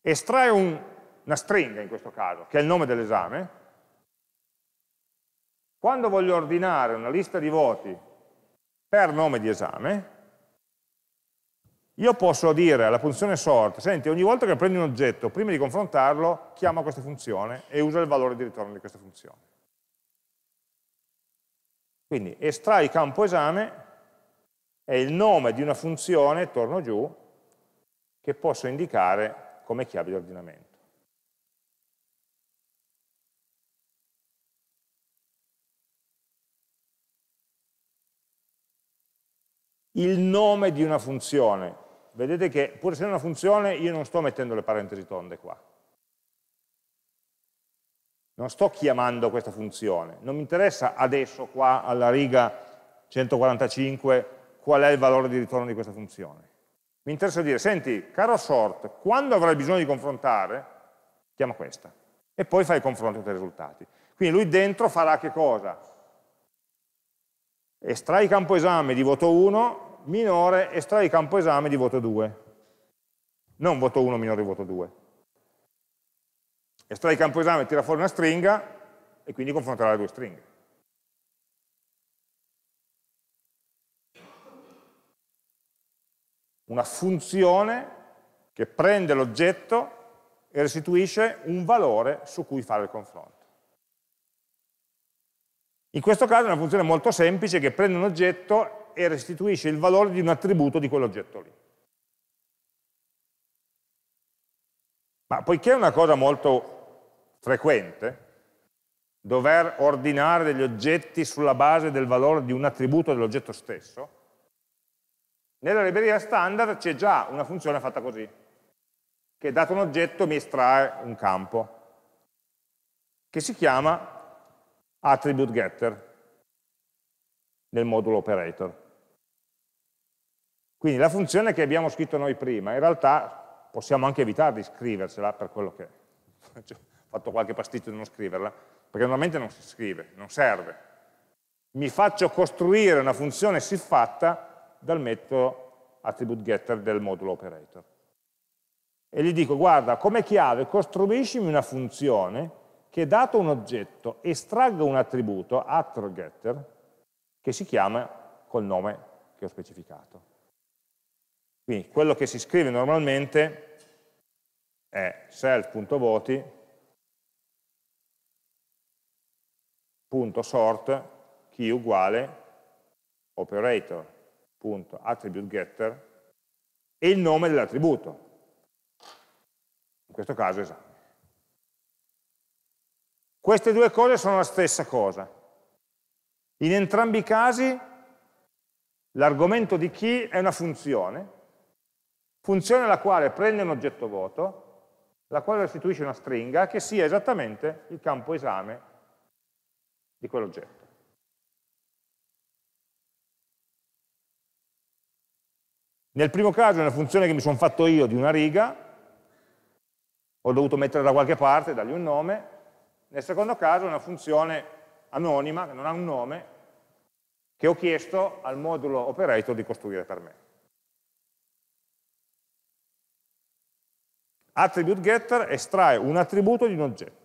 Speaker 1: estrae un, una stringa in questo caso, che è il nome dell'esame, quando voglio ordinare una lista di voti per nome di esame, io posso dire alla funzione sort, senti, ogni volta che prendi un oggetto, prima di confrontarlo, chiama questa funzione e usa il valore di ritorno di questa funzione. Quindi estrai campo esame è il nome di una funzione, torno giù, che posso indicare come chiave di ordinamento. il nome di una funzione vedete che pur essendo una funzione io non sto mettendo le parentesi tonde qua. Non sto chiamando questa funzione, non mi interessa adesso qua alla riga 145 qual è il valore di ritorno di questa funzione. Mi interessa dire, senti, caro sort, quando avrai bisogno di confrontare, chiama questa. E poi fai il confronto dei risultati. Quindi lui dentro farà che cosa? Estrai campo esame di voto 1 minore estrae il campo esame di voto 2, non voto 1 minore di voto 2. Estrae il campo esame, tira fuori una stringa e quindi confronterà le due stringhe. Una funzione che prende l'oggetto e restituisce un valore su cui fare il confronto. In questo caso è una funzione molto semplice che prende un oggetto e restituisce il valore di un attributo di quell'oggetto lì. Ma poiché è una cosa molto frequente, dover ordinare degli oggetti sulla base del valore di un attributo dell'oggetto stesso, nella libreria standard c'è già una funzione fatta così, che dato un oggetto mi estrae un campo, che si chiama attribute getter nel modulo operator. Quindi la funzione che abbiamo scritto noi prima, in realtà possiamo anche evitare di scrivercela per quello che cioè, ho fatto qualche pasticcio di non scriverla, perché normalmente non si scrive, non serve. Mi faccio costruire una funzione siffatta dal metodo attribute getter del modulo operator. E gli dico, guarda, come chiave costruiscimi una funzione che dato un oggetto estragga un attributo, attributegetter, che si chiama col nome che ho specificato. Quindi quello che si scrive normalmente è self.voti.sort key uguale operator.attributeGetter e il nome dell'attributo, in questo caso esame. Esatto. Queste due cose sono la stessa cosa. In entrambi i casi l'argomento di key è una funzione funzione la quale prende un oggetto vuoto, la quale restituisce una stringa che sia esattamente il campo esame di quell'oggetto. Nel primo caso è una funzione che mi sono fatto io di una riga, ho dovuto metterla da qualche parte, dargli un nome, nel secondo caso è una funzione anonima, che non ha un nome, che ho chiesto al modulo operator di costruire per me. Attribute getter estrae un attributo di un oggetto.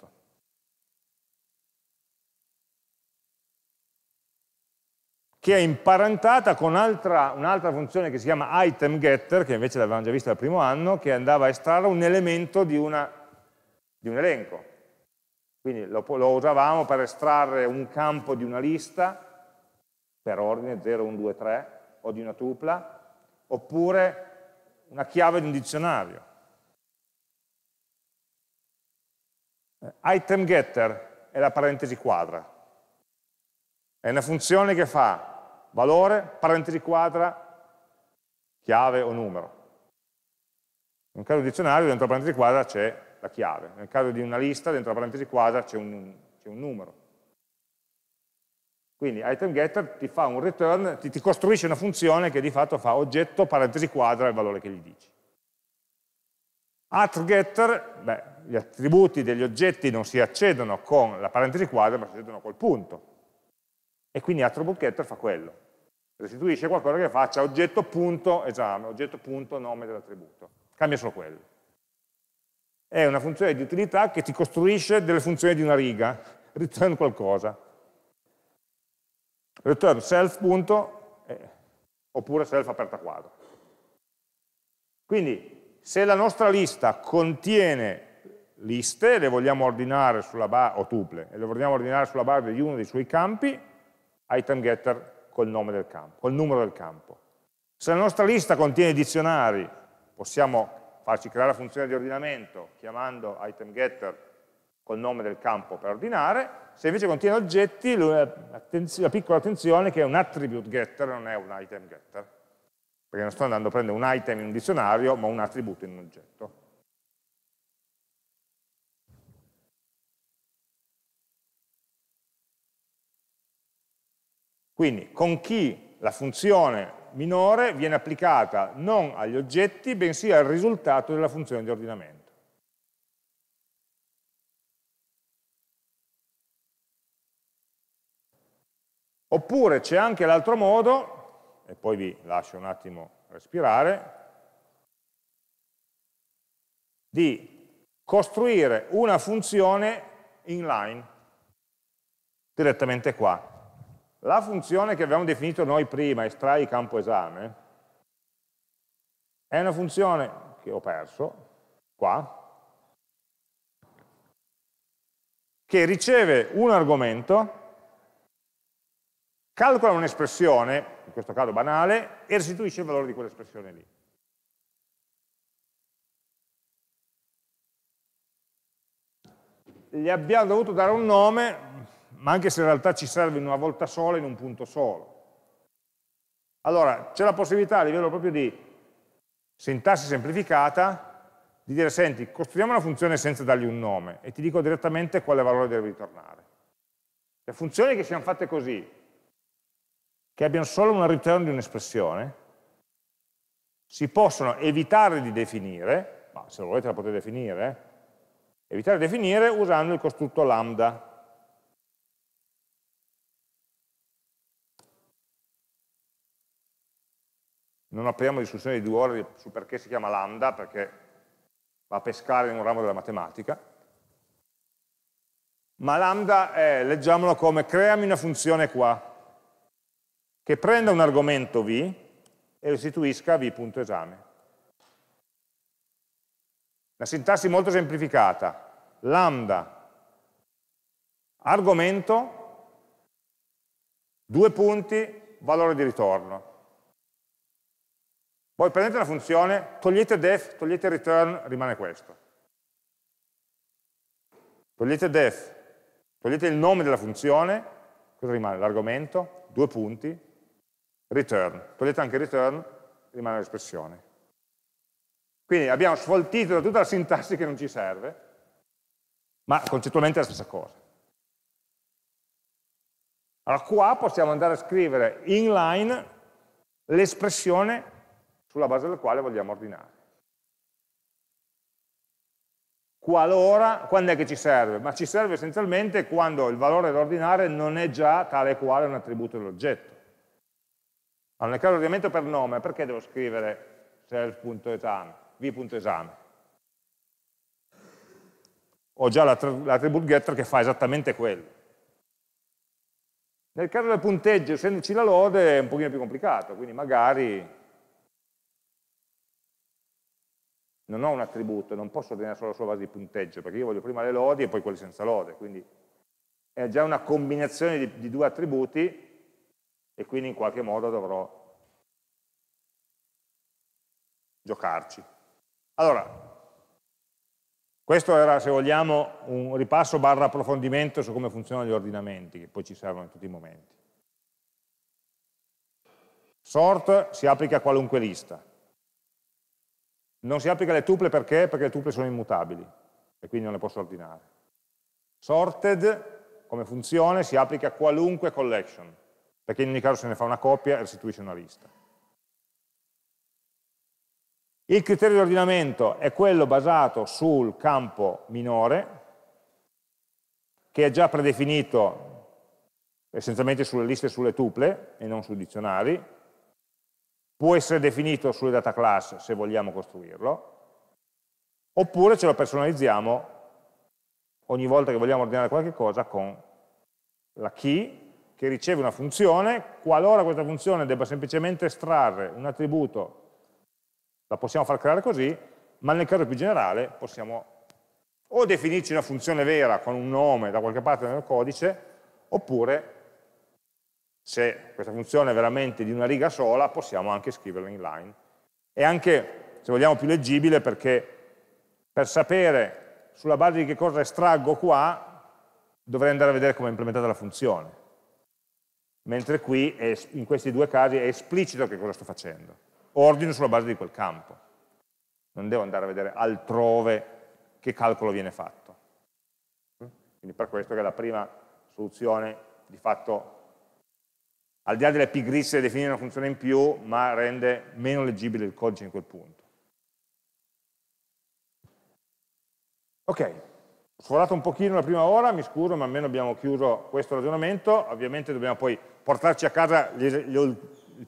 Speaker 1: che è imparentata con un'altra funzione che si chiama item getter, che invece l'avevamo già vista al primo anno, che andava a estrarre un elemento di, una, di un elenco. Quindi lo, lo, usavamo per estrarre un campo di una lista, per ordine 0, 1, 2, 3, o di una tupla, oppure una chiave di un dizionario. Eh, item getter è la parentesi quadra. È una funzione che fa valore, parentesi quadra, chiave o numero. Nel caso di dizionario, dentro la parentesi quadra c'è la chiave. Nel caso di una lista, dentro la parentesi quadra c'è un, un, numero. Quindi item getter ti fa un return, ti, ti costruisce una funzione che di fatto fa oggetto, parentesi quadra, il valore che gli dici. At getter, beh, gli attributi degli oggetti non si accedono con la parentesi quadra, ma si accedono col punto. E quindi attribute getter fa quello. Restituisce qualcosa che faccia oggetto punto esame, oggetto punto nome dell'attributo. Cambia solo quello. È una funzione di utilità che ti costruisce delle funzioni di una riga. Return qualcosa. Return self punto eh, oppure self aperta quadro. Quindi se la nostra lista contiene liste, le vogliamo ordinare sulla base, o tuple, e le vogliamo ordinare sulla base di uno dei suoi campi, item getter col nome del campo, col numero del campo. Se la nostra lista contiene dizionari, possiamo farci creare la funzione di ordinamento chiamando item getter col nome del campo per ordinare, se invece contiene oggetti, la piccola attenzione è che è un attribute getter, non è un item getter, perché non sto andando a prendere un item in un dizionario, ma un attributo in un oggetto. Quindi con chi la funzione minore viene applicata non agli oggetti, bensì al risultato della funzione di ordinamento. Oppure c'è anche l'altro modo, e poi vi lascio un attimo respirare, di costruire una funzione inline direttamente qua la funzione che abbiamo definito noi prima, estrai campo esame, è una funzione che ho perso, qua, che riceve un argomento, calcola un'espressione, in questo caso banale, e restituisce il valore di quell'espressione lì. Gli abbiamo dovuto dare un nome, ma anche se in realtà ci serve in una volta sola in un punto solo. Allora, c'è la possibilità a livello proprio di sintassi semplificata di dire, senti, costruiamo una funzione senza dargli un nome e ti dico direttamente quale valore deve ritornare. Le funzioni che siano fatte così, che abbiano solo un return di un'espressione, si possono evitare di definire, ma se lo volete la potete definire, eh, evitare di definire usando il costrutto lambda, non apriamo discussione di due ore su perché si chiama lambda, perché va a pescare in un ramo della matematica, ma lambda è, leggiamolo come, creami una funzione qua, che prenda un argomento v e restituisca v.esame. La sintassi molto semplificata, lambda, argomento, due punti, valore di ritorno. Voi prendete una funzione, togliete def, togliete return, rimane questo. Togliete def, togliete il nome della funzione, cosa rimane? L'argomento, due punti, return. Togliete anche return, rimane l'espressione. Quindi abbiamo sfoltito da tutta la sintassi che non ci serve, ma concettualmente è la stessa cosa. Allora qua possiamo andare a scrivere inline l'espressione sulla base del quale vogliamo ordinare. Qualora, quando è che ci serve? Ma ci serve essenzialmente quando il valore da ordinare non è già tale e quale un attributo dell'oggetto. Allora, nel caso di ordinamento per nome, perché devo scrivere self.exam, v.esame? Ho già l'attribute getter che fa esattamente quello. Nel caso del punteggio, essendoci la lode, è un pochino più complicato, quindi magari non ho un attributo, non posso ordinare solo la sua base di punteggio, perché io voglio prima le lodi e poi quelli senza lode, quindi è già una combinazione di, di due attributi e quindi in qualche modo dovrò giocarci. Allora, questo era, se vogliamo, un ripasso barra approfondimento su come funzionano gli ordinamenti, che poi ci servono in tutti i momenti. Sort si applica a qualunque lista, non si applica alle tuple perché? Perché le tuple sono immutabili e quindi non le posso ordinare. Sorted, come funzione, si applica a qualunque collection, perché in ogni caso se ne fa una coppia e restituisce una lista. Il criterio di ordinamento è quello basato sul campo minore, che è già predefinito essenzialmente sulle liste e sulle tuple e non sui dizionari, può essere definito sulle data class se vogliamo costruirlo, oppure ce lo personalizziamo ogni volta che vogliamo ordinare qualche cosa con la key che riceve una funzione, qualora questa funzione debba semplicemente estrarre un attributo, la possiamo far creare così, ma nel caso più generale possiamo o definirci una funzione vera con un nome da qualche parte nel codice, oppure se questa funzione è veramente di una riga sola, possiamo anche scriverla in line. È anche, se vogliamo, più leggibile perché per sapere sulla base di che cosa estraggo qua, dovrei andare a vedere come è implementata la funzione. Mentre qui, è, in questi due casi, è esplicito che cosa sto facendo. Ordino sulla base di quel campo. Non devo andare a vedere altrove che calcolo viene fatto. Quindi per questo che la prima soluzione di fatto al di là delle pigrizie di definire una funzione in più, ma rende meno leggibile il codice in quel punto. Ok, ho sforato un pochino la prima ora, mi scuso, ma almeno abbiamo chiuso questo ragionamento. Ovviamente dobbiamo poi portarci a casa il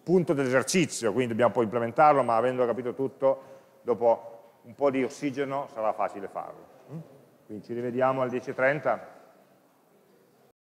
Speaker 1: punto dell'esercizio, quindi dobbiamo poi implementarlo, ma avendo capito tutto, dopo un po' di ossigeno sarà facile farlo. Mm? Quindi ci rivediamo alle 10.30.